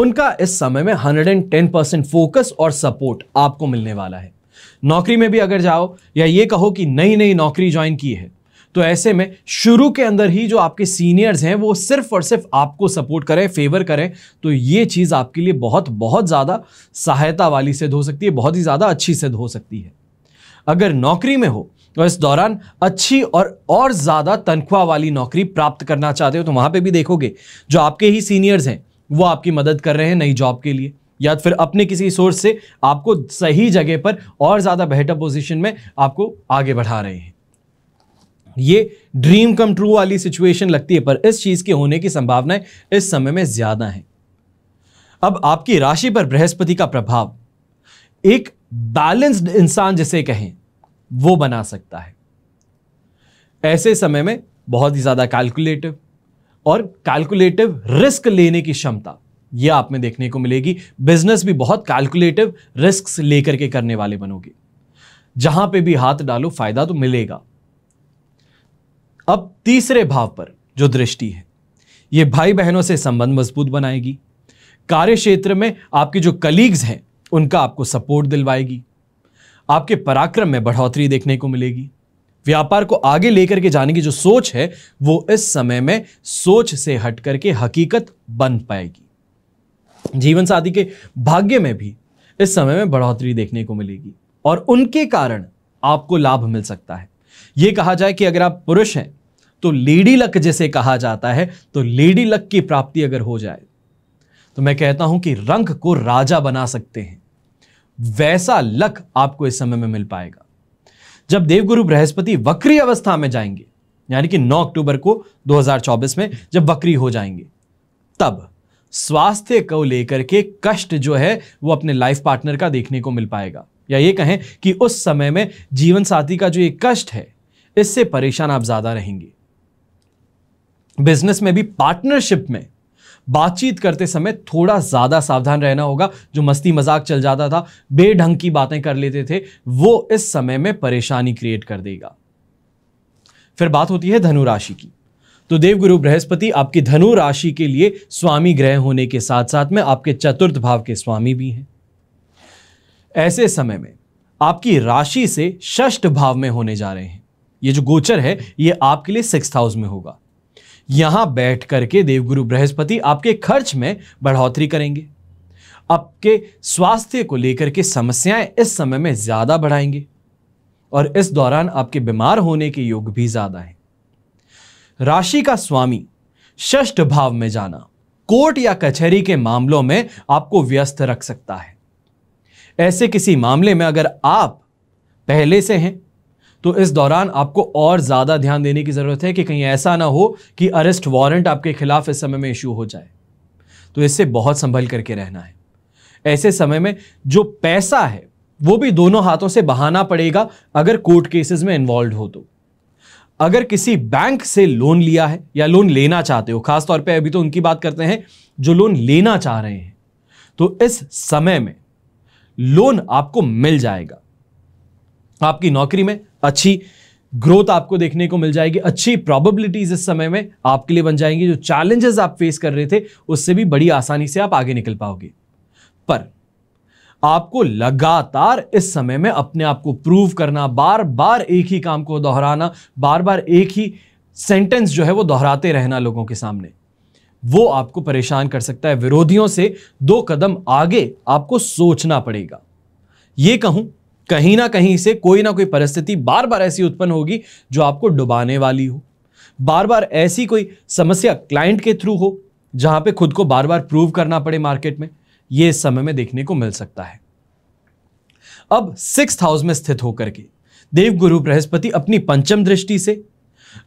उनका इस समय में 110 परसेंट फोकस और सपोर्ट आपको मिलने वाला है नौकरी में भी अगर जाओ या ये कहो कि नई नई नौकरी ज्वाइन की है तो ऐसे में शुरू के अंदर ही जो आपके सीनियर्स हैं वो सिर्फ और सिर्फ आपको सपोर्ट करें फेवर करें तो ये चीज़ आपके लिए बहुत बहुत ज़्यादा सहायता वाली सिद्ध हो सकती है बहुत ही ज़्यादा अच्छी सिद्ध हो सकती है अगर नौकरी में हो तो इस दौरान अच्छी और और ज़्यादा तनख्वाह वाली नौकरी प्राप्त करना चाहते हो तो वहाँ पर भी देखोगे जो आपके ही सीनियर्स हैं वो आपकी मदद कर रहे हैं नई जॉब के लिए या तो फिर अपने किसी सोर्स से आपको सही जगह पर और ज़्यादा बेहतर पोजिशन में आपको आगे बढ़ा रहे हैं ये ड्रीम कम ट्रू वाली सिचुएशन लगती है पर इस चीज़ के होने की संभावनाएं इस समय में ज़्यादा हैं अब आपकी राशि पर बृहस्पति का प्रभाव एक बैलेंस्ड इंसान जिसे कहें वो बना सकता है ऐसे समय में बहुत ही ज़्यादा कैलकुलेटिव और कैलकुलेटिव रिस्क लेने की क्षमता ये आप में देखने को मिलेगी बिजनेस भी बहुत कैलकुलेटिव रिस्क लेकर के करने वाले बनोगे जहां पे भी हाथ डालो फायदा तो मिलेगा अब तीसरे भाव पर जो दृष्टि है ये भाई बहनों से संबंध मजबूत बनाएगी कार्य क्षेत्र में आपके जो कलीग्स हैं उनका आपको सपोर्ट दिलवाएगी आपके पराक्रम में बढ़ोतरी देखने को मिलेगी व्यापार को आगे लेकर के जाने की जो सोच है वो इस समय में सोच से हट करके हकीकत बन पाएगी जीवन साथी के भाग्य में भी इस समय में बढ़ोतरी देखने को मिलेगी और उनके कारण आपको लाभ मिल सकता है यह कहा जाए कि अगर आप पुरुष हैं तो लेडी लक जैसे कहा जाता है तो लेडी लक की प्राप्ति अगर हो जाए तो मैं कहता हूं कि रंग को राजा बना सकते हैं वैसा लक आपको इस समय में मिल पाएगा जब देवगुरु बृहस्पति वक्री अवस्था में जाएंगे यानी कि 9 अक्टूबर को 2024 में जब वक्री हो जाएंगे तब स्वास्थ्य को लेकर के कष्ट जो है वो अपने लाइफ पार्टनर का देखने को मिल पाएगा या ये कहें कि उस समय में जीवन साथी का जो ये कष्ट है इससे परेशान आप ज्यादा रहेंगे बिजनेस में भी पार्टनरशिप में बातचीत करते समय थोड़ा ज़्यादा सावधान रहना होगा जो मस्ती मजाक चल जाता था बेढंग की बातें कर लेते थे वो इस समय में परेशानी क्रिएट कर देगा फिर बात होती है धनु राशि की तो देवगुरु बृहस्पति आपकी धनु राशि के लिए स्वामी ग्रह होने के साथ साथ में आपके चतुर्थ भाव के स्वामी भी हैं ऐसे समय में आपकी राशि से षष्ठ भाव में होने जा रहे हैं ये जो गोचर है ये आपके लिए सिक्स हाउस में होगा यहां बैठ करके देवगुरु बृहस्पति आपके खर्च में बढ़ोतरी करेंगे आपके स्वास्थ्य को लेकर के समस्याएं इस समय में ज़्यादा बढ़ाएंगे और इस दौरान आपके बीमार होने के योग भी ज़्यादा हैं राशि का स्वामी षष्ठ भाव में जाना कोर्ट या कचहरी के मामलों में आपको व्यस्त रख सकता है ऐसे किसी मामले में अगर आप पहले से हैं तो इस दौरान आपको और ज़्यादा ध्यान देने की ज़रूरत है कि कहीं ऐसा ना हो कि अरेस्ट वारंट आपके खिलाफ इस समय में इश्यू हो जाए तो इससे बहुत संभल करके रहना है ऐसे समय में जो पैसा है वो भी दोनों हाथों से बहाना पड़ेगा अगर कोर्ट केसेस में इन्वॉल्व हो तो अगर किसी बैंक से लोन लिया है या लोन लेना चाहते हो खासतौर पे अभी तो उनकी बात करते हैं जो लोन लेना चाह रहे हैं तो इस समय में लोन आपको मिल जाएगा आपकी नौकरी में अच्छी ग्रोथ आपको देखने को मिल जाएगी अच्छी प्रॉबिलिटीज इस समय में आपके लिए बन जाएंगी जो चैलेंजेस आप फेस कर रहे थे उससे भी बड़ी आसानी से आप आगे निकल पाओगे पर आपको लगातार इस समय में अपने आप को प्रूव करना बार बार एक ही काम को दोहराना बार बार एक ही सेंटेंस जो है वो दोहराते रहना लोगों के सामने वो आपको परेशान कर सकता है विरोधियों से दो कदम आगे आपको सोचना पड़ेगा ये कहूं कहीं ना कहीं से कोई ना कोई परिस्थिति बार बार ऐसी उत्पन्न होगी जो आपको डुबाने वाली हो बार बार ऐसी कोई समस्या क्लाइंट के थ्रू हो जहां पे खुद को बार बार प्रूव करना पड़े मार्केट में ये इस समय में देखने को मिल सकता है अब सिक्स हाउस में स्थित होकर के देवगुरु बृहस्पति अपनी पंचम दृष्टि से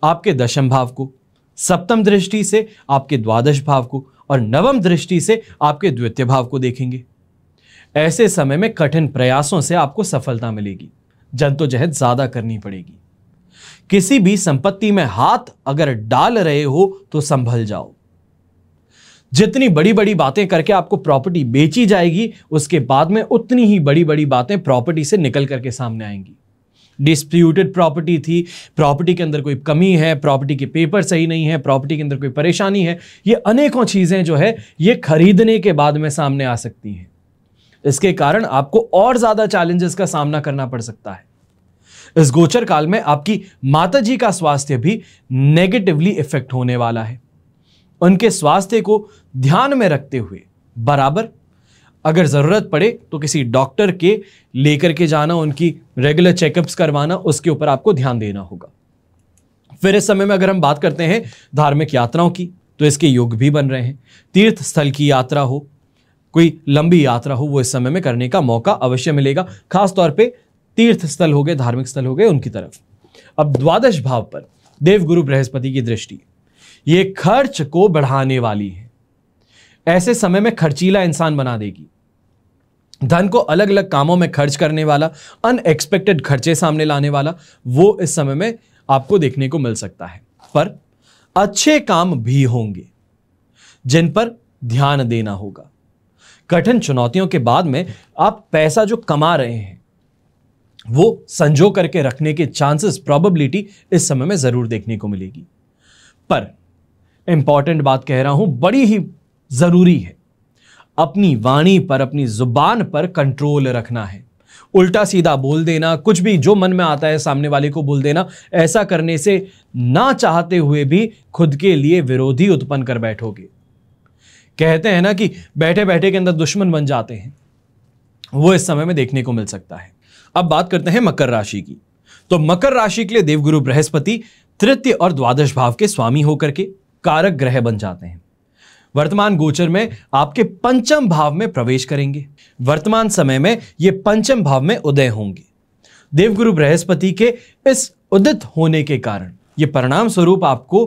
आपके दशम भाव को सप्तम दृष्टि से आपके द्वादश भाव को और नवम दृष्टि से आपके द्वितीय भाव को देखेंगे ऐसे समय में कठिन प्रयासों से आपको सफलता मिलेगी जंतोजहद ज़्यादा करनी पड़ेगी किसी भी संपत्ति में हाथ अगर डाल रहे हो तो संभल जाओ जितनी बड़ी बड़ी बातें करके आपको प्रॉपर्टी बेची जाएगी उसके बाद में उतनी ही बड़ी बड़ी बातें प्रॉपर्टी से निकल करके सामने आएंगी डिस्प्यूटेड प्रॉपर्टी थी प्रॉपर्टी के अंदर कोई कमी है प्रॉपर्टी के पेपर सही नहीं है प्रॉपर्टी के अंदर कोई परेशानी है ये अनेकों चीज़ें जो है ये खरीदने के बाद में सामने आ सकती हैं इसके कारण आपको और ज़्यादा चैलेंजेस का सामना करना पड़ सकता है इस गोचर काल में आपकी माता जी का स्वास्थ्य भी नेगेटिवली इफेक्ट होने वाला है उनके स्वास्थ्य को ध्यान में रखते हुए बराबर अगर ज़रूरत पड़े तो किसी डॉक्टर के लेकर के जाना उनकी रेगुलर चेकअप्स करवाना उसके ऊपर आपको ध्यान देना होगा फिर इस समय में अगर हम बात करते हैं धार्मिक यात्राओं की तो इसके योग भी बन रहे हैं तीर्थ स्थल की यात्रा हो कोई लंबी यात्रा हो वो इस समय में करने का मौका अवश्य मिलेगा खासतौर पर तीर्थ स्थल हो गए धार्मिक स्थल हो गए उनकी तरफ अब द्वादश भाव पर देवगुरु बृहस्पति की दृष्टि ये खर्च को बढ़ाने वाली है ऐसे समय में खर्चीला इंसान बना देगी धन को अलग अलग कामों में खर्च करने वाला अनएक्सपेक्टेड खर्चे सामने लाने वाला वो इस समय में आपको देखने को मिल सकता है पर अच्छे काम भी होंगे जिन पर ध्यान देना होगा कठिन चुनौतियों के बाद में आप पैसा जो कमा रहे हैं वो संजो करके रखने के चांसेस प्रॉबिलिटी इस समय में जरूर देखने को मिलेगी पर इंपॉर्टेंट बात कह रहा हूं बड़ी ही ज़रूरी है अपनी वाणी पर अपनी ज़ुबान पर कंट्रोल रखना है उल्टा सीधा बोल देना कुछ भी जो मन में आता है सामने वाले को बोल देना ऐसा करने से ना चाहते हुए भी खुद के लिए विरोधी उत्पन्न कर बैठोगे कहते हैं ना कि बैठे बैठे के अंदर दुश्मन बन जाते हैं वो इस समय में देखने को मिल सकता है अब बात करते हैं मकर राशि की तो मकर राशि के लिए देवगुरु बृहस्पति तृतीय और द्वादश भाव के स्वामी होकर के कारक ग्रह बन जाते हैं वर्तमान गोचर में आपके पंचम भाव में प्रवेश करेंगे वर्तमान समय में ये पंचम भाव में उदय होंगे देवगुरु बृहस्पति के इस उदित होने के कारण ये परिणाम स्वरूप आपको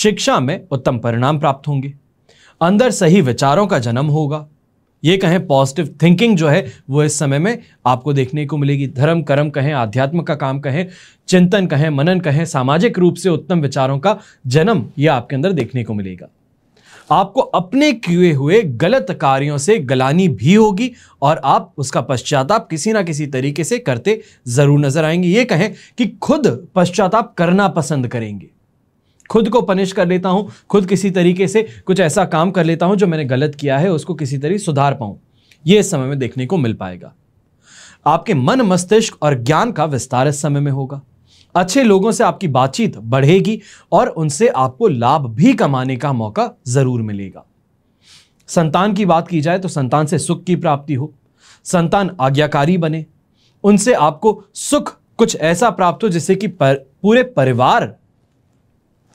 शिक्षा में उत्तम परिणाम प्राप्त होंगे अंदर सही विचारों का जन्म होगा ये कहें पॉजिटिव थिंकिंग जो है वो इस समय में आपको देखने को मिलेगी धर्म कर्म कहें आध्यात्म का काम कहें चिंतन कहें मनन कहें सामाजिक रूप से उत्तम विचारों का जन्म ये आपके अंदर देखने को मिलेगा आपको अपने किए हुए गलत कार्यों से गलानी भी होगी और आप उसका पश्चाताप किसी ना किसी तरीके से करते जरूर नजर आएंगे ये कहें कि खुद पश्चाताप करना पसंद करेंगे खुद को पनिश कर लेता हूँ खुद किसी तरीके से कुछ ऐसा काम कर लेता हूँ जो मैंने गलत किया है उसको किसी तरीके सुधार पाऊँ ये इस समय में देखने को मिल पाएगा आपके मन मस्तिष्क और ज्ञान का विस्तार इस समय में होगा अच्छे लोगों से आपकी बातचीत बढ़ेगी और उनसे आपको लाभ भी कमाने का मौका जरूर मिलेगा संतान की बात की जाए तो संतान से सुख की प्राप्ति हो संतान आज्ञाकारी बने उनसे आपको सुख कुछ ऐसा प्राप्त हो जिससे कि पर, पूरे परिवार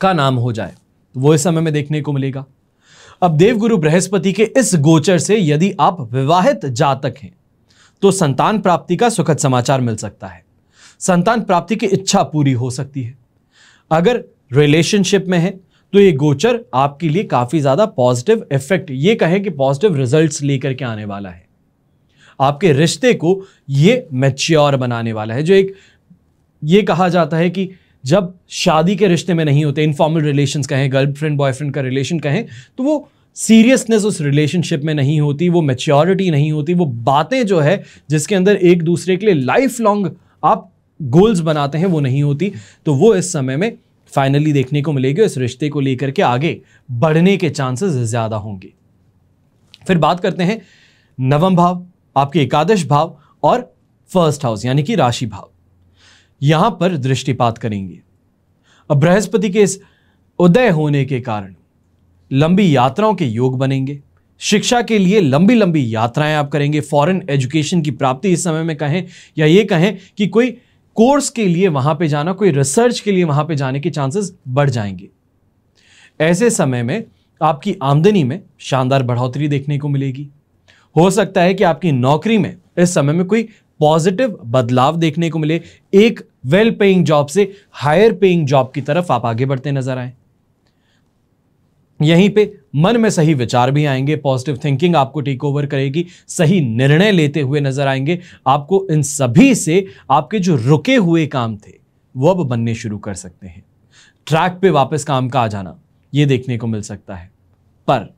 का नाम हो जाए वो इस समय में देखने को मिलेगा अब देवगुरु बृहस्पति के इस गोचर से यदि आप विवाहित जातक हैं तो संतान प्राप्ति का सुखद समाचार मिल सकता है संतान प्राप्ति की इच्छा पूरी हो सकती है अगर रिलेशनशिप में है तो ये गोचर आपके लिए काफ़ी ज़्यादा पॉजिटिव इफेक्ट ये कहें कि पॉजिटिव रिजल्ट्स लेकर के आने वाला है आपके रिश्ते को ये मैच्योर बनाने वाला है जो एक ये कहा जाता है कि जब शादी के रिश्ते में नहीं होते इनफॉर्मल रिलेशन कहें गर्लफ्रेंड बॉयफ्रेंड का रिलेशन कहें तो वो सीरियसनेस उस रिलेशनशिप में नहीं होती वो मेच्योरिटी नहीं होती वो बातें जो है जिसके अंदर एक दूसरे के लिए लाइफ लॉन्ग आप गोल्स बनाते हैं वो नहीं होती तो वो इस समय में फाइनली देखने को मिलेगी इस रिश्ते को लेकर के आगे बढ़ने के चांसेस ज़्यादा होंगे फिर बात करते हैं नवम भाव आपके एकादश भाव और फर्स्ट हाउस यानी कि राशि भाव यहां पर दृष्टिपात करेंगे अब बृहस्पति के इस उदय होने के कारण लंबी यात्राओं के योग बनेंगे शिक्षा के लिए लंबी लंबी यात्राएं आप करेंगे फॉरेन एजुकेशन की प्राप्ति इस समय में कहें या ये कहें कि कोई कोर्स के लिए वहां पे जाना कोई रिसर्च के लिए वहां पे जाने के चांसेस बढ़ जाएंगे ऐसे समय में आपकी आमदनी में शानदार बढ़ोतरी देखने को मिलेगी हो सकता है कि आपकी नौकरी में इस समय में कोई पॉजिटिव बदलाव देखने को मिले एक वेल पेइंग जॉब से हायर पेइंग जॉब की तरफ आप आगे बढ़ते नजर आए यहीं पे मन में सही विचार भी आएंगे पॉजिटिव थिंकिंग आपको टेक ओवर करेगी सही निर्णय लेते हुए नजर आएंगे आपको इन सभी से आपके जो रुके हुए काम थे वो अब बनने शुरू कर सकते हैं ट्रैक पे वापस काम का आ जाना ये देखने को मिल सकता है पर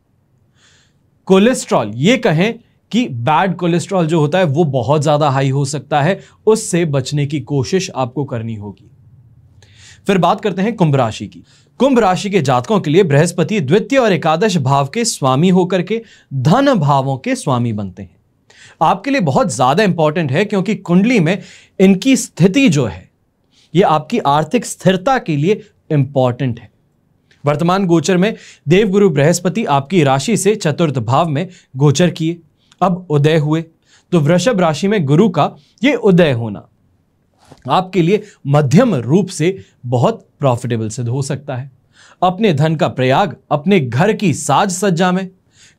कोलेस्ट्रॉल ये कहें कि बैड कोलेस्ट्रॉल जो होता है वो बहुत ज़्यादा हाई हो सकता है उससे बचने की कोशिश आपको करनी होगी फिर बात करते हैं कुंभ राशि की कुंभ राशि के जातकों के लिए बृहस्पति द्वितीय और एकादश भाव के स्वामी होकर के धन भावों के स्वामी बनते हैं आपके लिए बहुत ज़्यादा इंपॉर्टेंट है क्योंकि कुंडली में इनकी स्थिति जो है ये आपकी आर्थिक स्थिरता के लिए इंपॉर्टेंट है वर्तमान गोचर में देवगुरु बृहस्पति आपकी राशि से चतुर्थ भाव में गोचर किए अब उदय हुए तो वृषभ राशि में गुरु का ये उदय होना आपके लिए मध्यम रूप से बहुत प्रॉफिटेबल सिद्ध हो सकता है अपने धन का प्रयाग अपने घर की साज सज्जा में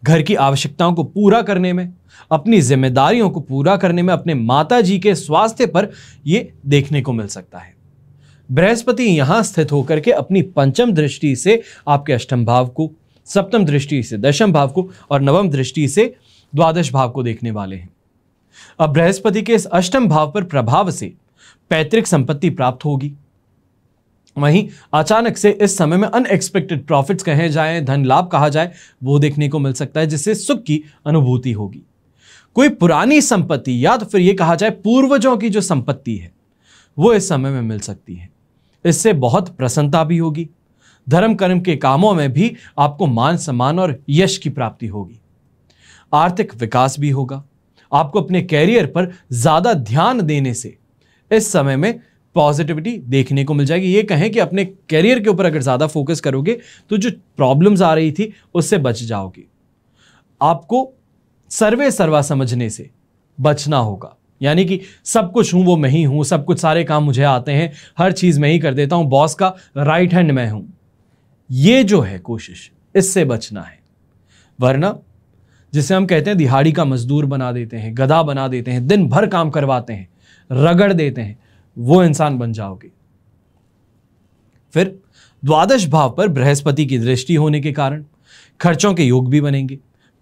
घर की आवश्यकताओं को पूरा करने में अपनी जिम्मेदारियों को पूरा करने में अपने माता जी के स्वास्थ्य पर ये देखने को मिल सकता है बृहस्पति यहाँ स्थित होकर के अपनी पंचम दृष्टि से आपके अष्टम भाव को सप्तम दृष्टि से दशम भाव को और नवम दृष्टि से द्वादश भाव को देखने वाले हैं अब बृहस्पति के इस अष्टम भाव पर प्रभाव से पैतृक संपत्ति प्राप्त होगी वहीं अचानक से इस समय में अनएक्सपेक्टेड प्रॉफिट्स कहे जाए धन लाभ कहा जाए वो देखने को मिल सकता है जिससे सुख की अनुभूति होगी कोई पुरानी संपत्ति या तो फिर ये कहा जाए पूर्वजों की जो संपत्ति है वो इस समय में मिल सकती है इससे बहुत प्रसन्नता भी होगी धर्म कर्म के कामों में भी आपको मान सम्मान और यश की प्राप्ति होगी आर्थिक विकास भी होगा आपको अपने कैरियर पर ज़्यादा ध्यान देने से इस समय में पॉजिटिविटी देखने को मिल जाएगी ये कहें कि अपने कैरियर के ऊपर अगर ज़्यादा फोकस करोगे तो जो प्रॉब्लम्स आ रही थी उससे बच जाओगे आपको सर्वे सर्वा समझने से बचना होगा यानी कि सब कुछ हूं वो मैं ही हूं सब कुछ सारे काम मुझे आते हैं हर चीज़ मैं ही कर देता हूं बॉस का राइट हैंड मैं हूं ये जो है कोशिश इससे बचना है वरना जिसे हम कहते हैं दिहाड़ी का मजदूर बना देते हैं गधा बना देते हैं दिन भर काम करवाते हैं रगड़ देते हैं वो इंसान बन जाओगे फिर द्वादश भाव पर बृहस्पति की दृष्टि होने के कारण खर्चों के योग भी बनेंगे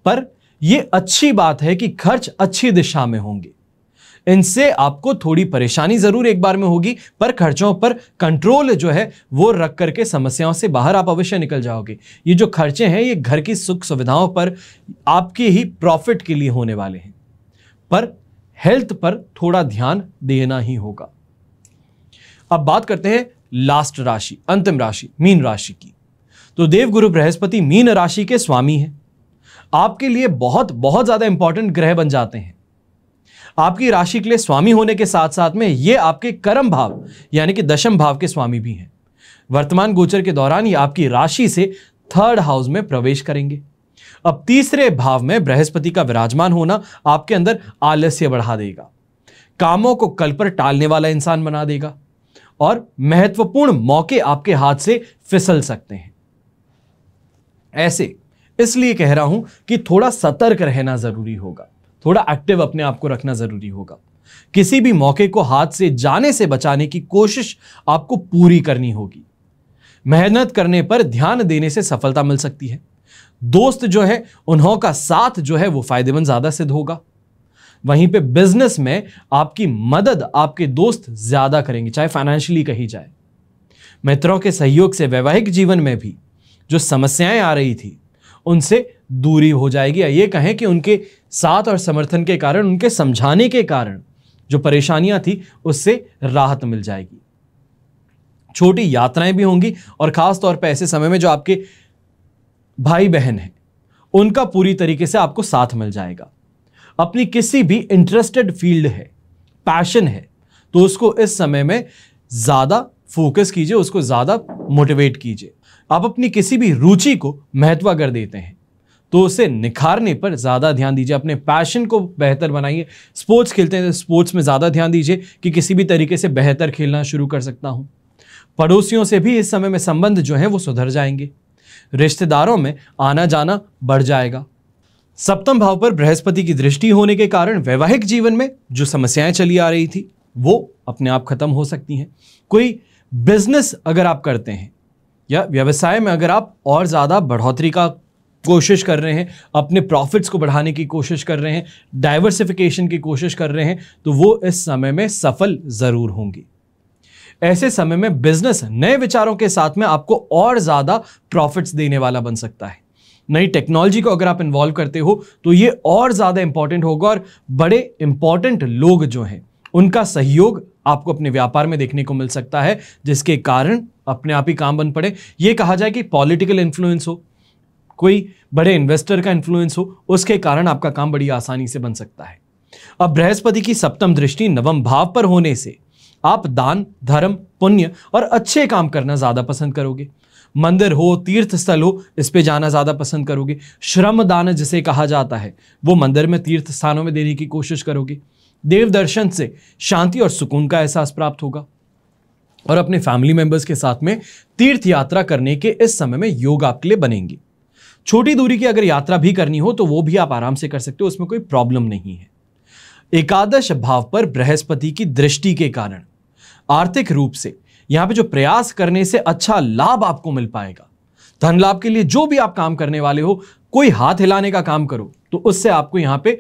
पर यह अच्छी बात है कि खर्च अच्छी दिशा में होंगे इनसे आपको थोड़ी परेशानी ज़रूर एक बार में होगी पर खर्चों पर कंट्रोल जो है वो रख करके समस्याओं से बाहर आप अवश्य निकल जाओगे ये जो खर्चे हैं ये घर की सुख सुविधाओं पर आपके ही प्रॉफिट के लिए होने वाले हैं पर हेल्थ पर थोड़ा ध्यान देना ही होगा अब बात करते हैं लास्ट राशि अंतिम राशि मीन राशि की तो देव गुरु बृहस्पति मीन राशि के स्वामी हैं आपके लिए बहुत बहुत ज़्यादा इंपॉर्टेंट ग्रह बन जाते हैं आपकी राशि के लिए स्वामी होने के साथ साथ में ये आपके कर्म भाव यानी कि दशम भाव के स्वामी भी हैं वर्तमान गोचर के दौरान ये आपकी राशि से थर्ड हाउस में प्रवेश करेंगे अब तीसरे भाव में बृहस्पति का विराजमान होना आपके अंदर आलस्य बढ़ा देगा कामों को कल पर टालने वाला इंसान बना देगा और महत्वपूर्ण मौके आपके हाथ से फिसल सकते हैं ऐसे इसलिए कह रहा हूं कि थोड़ा सतर्क रहना जरूरी होगा थोड़ा एक्टिव अपने आप को रखना जरूरी होगा किसी भी मौके को हाथ से जाने से बचाने की कोशिश आपको पूरी करनी होगी मेहनत करने पर ध्यान देने से सफलता मिल सकती है दोस्त जो है उन्हों का साथ जो है वो फायदेमंद ज्यादा सिद्ध होगा वहीं पे बिजनेस में आपकी मदद आपके दोस्त ज्यादा करेंगे चाहे फाइनेंशियली कही जाए मित्रों के सहयोग से वैवाहिक जीवन में भी जो समस्याएं आ रही थी उनसे दूरी हो जाएगी या ये कहें कि उनके साथ और समर्थन के कारण उनके समझाने के कारण जो परेशानियां थी उससे राहत मिल जाएगी छोटी यात्राएं भी होंगी और ख़ास तौर पर ऐसे समय में जो आपके भाई बहन हैं उनका पूरी तरीके से आपको साथ मिल जाएगा अपनी किसी भी इंटरेस्टेड फील्ड है पैशन है तो उसको इस समय में ज़्यादा फोकस कीजिए उसको ज़्यादा मोटिवेट कीजिए आप अपनी किसी भी रुचि को महत्व कर देते हैं तो उसे निखारने पर ज़्यादा ध्यान दीजिए अपने पैशन को बेहतर बनाइए स्पोर्ट्स खेलते हैं तो स्पोर्ट्स में ज़्यादा ध्यान दीजिए कि किसी भी तरीके से बेहतर खेलना शुरू कर सकता हूँ पड़ोसियों से भी इस समय में संबंध जो हैं वो सुधर जाएंगे रिश्तेदारों में आना जाना बढ़ जाएगा सप्तम भाव पर बृहस्पति की दृष्टि होने के कारण वैवाहिक जीवन में जो समस्याएं चली आ रही थी वो अपने आप खत्म हो सकती हैं कोई बिजनेस अगर आप करते हैं या व्यवसाय में अगर आप और ज़्यादा बढ़ोतरी का कोशिश कर रहे हैं अपने प्रॉफिट्स को बढ़ाने की कोशिश कर रहे हैं डाइवर्सिफिकेशन की कोशिश कर रहे हैं तो वो इस समय में सफल ज़रूर होंगी ऐसे समय में बिजनेस नए विचारों के साथ में आपको और ज़्यादा प्रॉफिट्स देने वाला बन सकता है नई टेक्नोलॉजी को अगर आप इन्वॉल्व करते हो तो ये और ज़्यादा इंपॉर्टेंट होगा और बड़े इंपॉर्टेंट लोग जो हैं उनका सहयोग आपको अपने व्यापार में देखने को मिल सकता है जिसके कारण अपने आप ही काम बन पड़े ये कहा जाए कि पॉलिटिकल इन्फ्लुएंस हो कोई बड़े इन्वेस्टर का इन्फ्लुएंस हो उसके कारण आपका काम बड़ी आसानी से बन सकता है अब बृहस्पति की सप्तम दृष्टि नवम भाव पर होने से आप दान धर्म पुण्य और अच्छे काम करना ज़्यादा पसंद करोगे मंदिर हो तीर्थ स्थल हो इस पे जाना ज़्यादा पसंद करोगे श्रम दान जिसे कहा जाता है वो मंदिर में तीर्थ स्थानों में देने की कोशिश करोगे देव दर्शन से शांति और सुकून का एहसास प्राप्त होगा और अपने फैमिली मेंबर्स के साथ में तीर्थ यात्रा करने के इस समय में योग आपके लिए बनेंगे छोटी दूरी की अगर यात्रा भी करनी हो तो वो भी आप आराम से कर सकते हो उसमें कोई प्रॉब्लम नहीं है एकादश भाव पर बृहस्पति की दृष्टि के कारण आर्थिक रूप से यहां पे जो प्रयास करने से अच्छा लाभ आपको मिल पाएगा धन लाभ के लिए जो भी आप काम करने वाले हो कोई हाथ हिलाने का काम करो तो उससे आपको यहां पे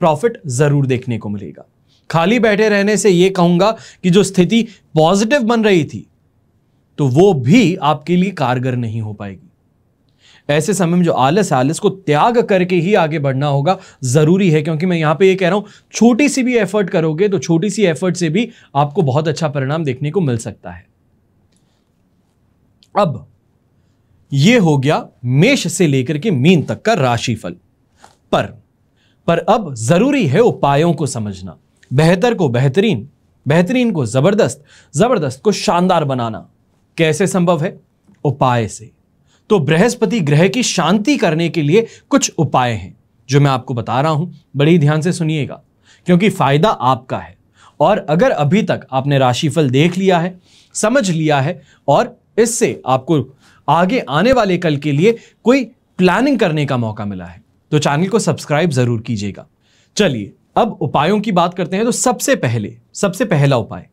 प्रॉफिट जरूर देखने को मिलेगा खाली बैठे रहने से यह कहूंगा कि जो स्थिति पॉजिटिव बन रही थी तो वो भी आपके लिए कारगर नहीं हो पाएगी ऐसे समय में जो आलस है आलस को त्याग करके ही आगे बढ़ना होगा ज़रूरी है क्योंकि मैं यहां पे ये कह रहा हूं छोटी सी भी एफर्ट करोगे तो छोटी सी एफर्ट से भी आपको बहुत अच्छा परिणाम देखने को मिल सकता है अब ये हो गया मेष से लेकर के मीन तक का राशिफल पर पर अब जरूरी है उपायों को समझना बेहतर को बेहतरीन बेहतरीन को जबरदस्त जबरदस्त को शानदार बनाना कैसे संभव है उपाय से तो बृहस्पति ग्रह की शांति करने के लिए कुछ उपाय हैं जो मैं आपको बता रहा हूं बड़ी ध्यान से सुनिएगा क्योंकि फायदा आपका है और अगर अभी तक आपने राशिफल देख लिया है समझ लिया है और इससे आपको आगे आने वाले कल के लिए कोई प्लानिंग करने का मौका मिला है तो चैनल को सब्सक्राइब जरूर कीजिएगा चलिए अब उपायों की बात करते हैं तो सबसे पहले सबसे पहला उपाय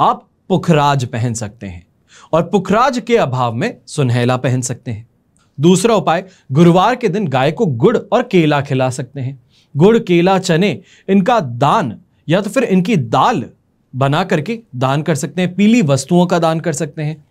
आप पुखराज पहन सकते हैं और पुखराज के अभाव में सुनहला पहन सकते हैं दूसरा उपाय गुरुवार के दिन गाय को गुड़ और केला खिला सकते हैं गुड़ केला चने इनका दान या तो फिर इनकी दाल बना करके दान कर सकते हैं पीली वस्तुओं का दान कर सकते हैं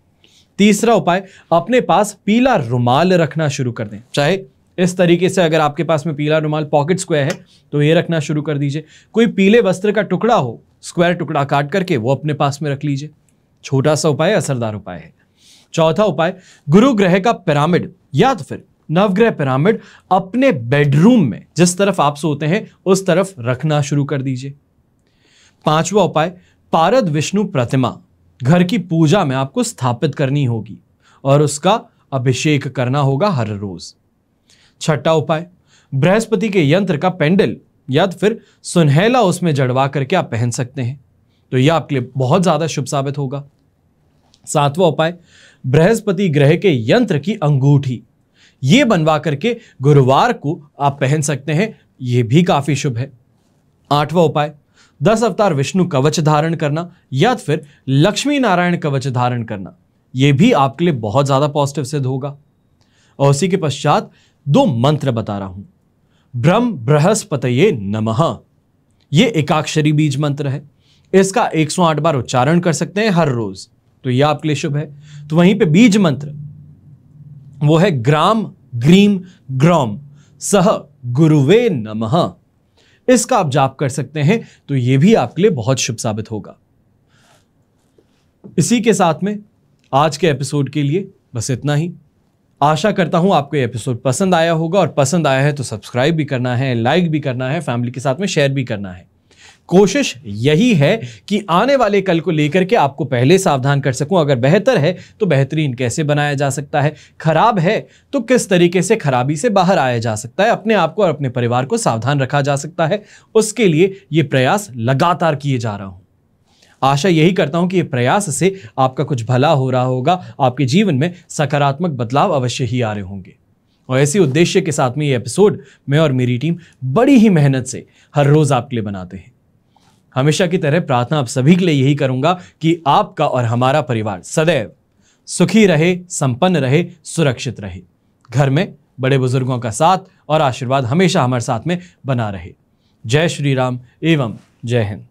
तीसरा उपाय अपने पास पीला रुमाल रखना शुरू कर दें चाहे इस तरीके से अगर आपके पास में पीला रुमाल पॉकेट स्क्वायर है तो ये रखना शुरू कर दीजिए कोई पीले वस्त्र का टुकड़ा हो स्क्वायर टुकड़ा काट करके वो अपने पास में रख लीजिए छोटा सा उपाय असरदार उपाय है चौथा उपाय गुरु ग्रह का पिरामिड या तो फिर नवग्रह पिरामिड अपने बेडरूम में जिस तरफ आप सोते हैं उस तरफ रखना शुरू कर दीजिए पांचवा उपाय पारद विष्णु प्रतिमा घर की पूजा में आपको स्थापित करनी होगी और उसका अभिषेक करना होगा हर रोज छठा उपाय बृहस्पति के यंत्र का पेंडल या तो फिर सुनहला उसमें जड़वा करके आप पहन सकते हैं तो यह आपके लिए बहुत ज़्यादा शुभ साबित होगा सातवां उपाय बृहस्पति ग्रह के यंत्र की अंगूठी ये बनवा करके गुरुवार को आप पहन सकते हैं ये भी काफ़ी शुभ है आठवां उपाय दस अवतार विष्णु कवच धारण करना या फिर लक्ष्मी नारायण कवच धारण करना यह भी आपके लिए बहुत ज़्यादा पॉजिटिव सिद्ध होगा और उसी के पश्चात दो मंत्र बता रहा हूं ब्रह्म बृहस्पत नमः ये एकाक्षरी बीज मंत्र है इसका 108 बार उच्चारण कर सकते हैं हर रोज तो यह आपके लिए शुभ है तो वहीं पे बीज मंत्र वो है ग्राम ग्रीम ग्रौम सह गुरुवे नमः इसका आप जाप कर सकते हैं तो यह भी आपके लिए बहुत शुभ साबित होगा इसी के साथ में आज के एपिसोड के लिए बस इतना ही आशा करता हूं आपको एपिसोड पसंद आया होगा और पसंद आया है तो सब्सक्राइब भी करना है लाइक भी करना है फैमिली के साथ में शेयर भी करना है कोशिश यही है कि आने वाले कल को लेकर के आपको पहले सावधान कर सकूं अगर बेहतर है तो बेहतरीन कैसे बनाया जा सकता है खराब है तो किस तरीके से खराबी से बाहर आया जा सकता है अपने आप को और अपने परिवार को सावधान रखा जा सकता है उसके लिए ये प्रयास लगातार किए जा रहा हूँ आशा यही करता हूं कि ये प्रयास से आपका कुछ भला हो रहा होगा आपके जीवन में सकारात्मक बदलाव अवश्य ही आ रहे होंगे और ऐसे उद्देश्य के साथ में ये एपिसोड मैं और मेरी टीम बड़ी ही मेहनत से हर रोज़ आपके लिए बनाते हैं हमेशा की तरह प्रार्थना आप सभी के लिए यही करूंगा कि आपका और हमारा परिवार सदैव सुखी रहे संपन्न रहे सुरक्षित रहे घर में बड़े बुजुर्गों का साथ और आशीर्वाद हमेशा हमारे साथ में बना रहे जय श्री राम एवं जय हिंद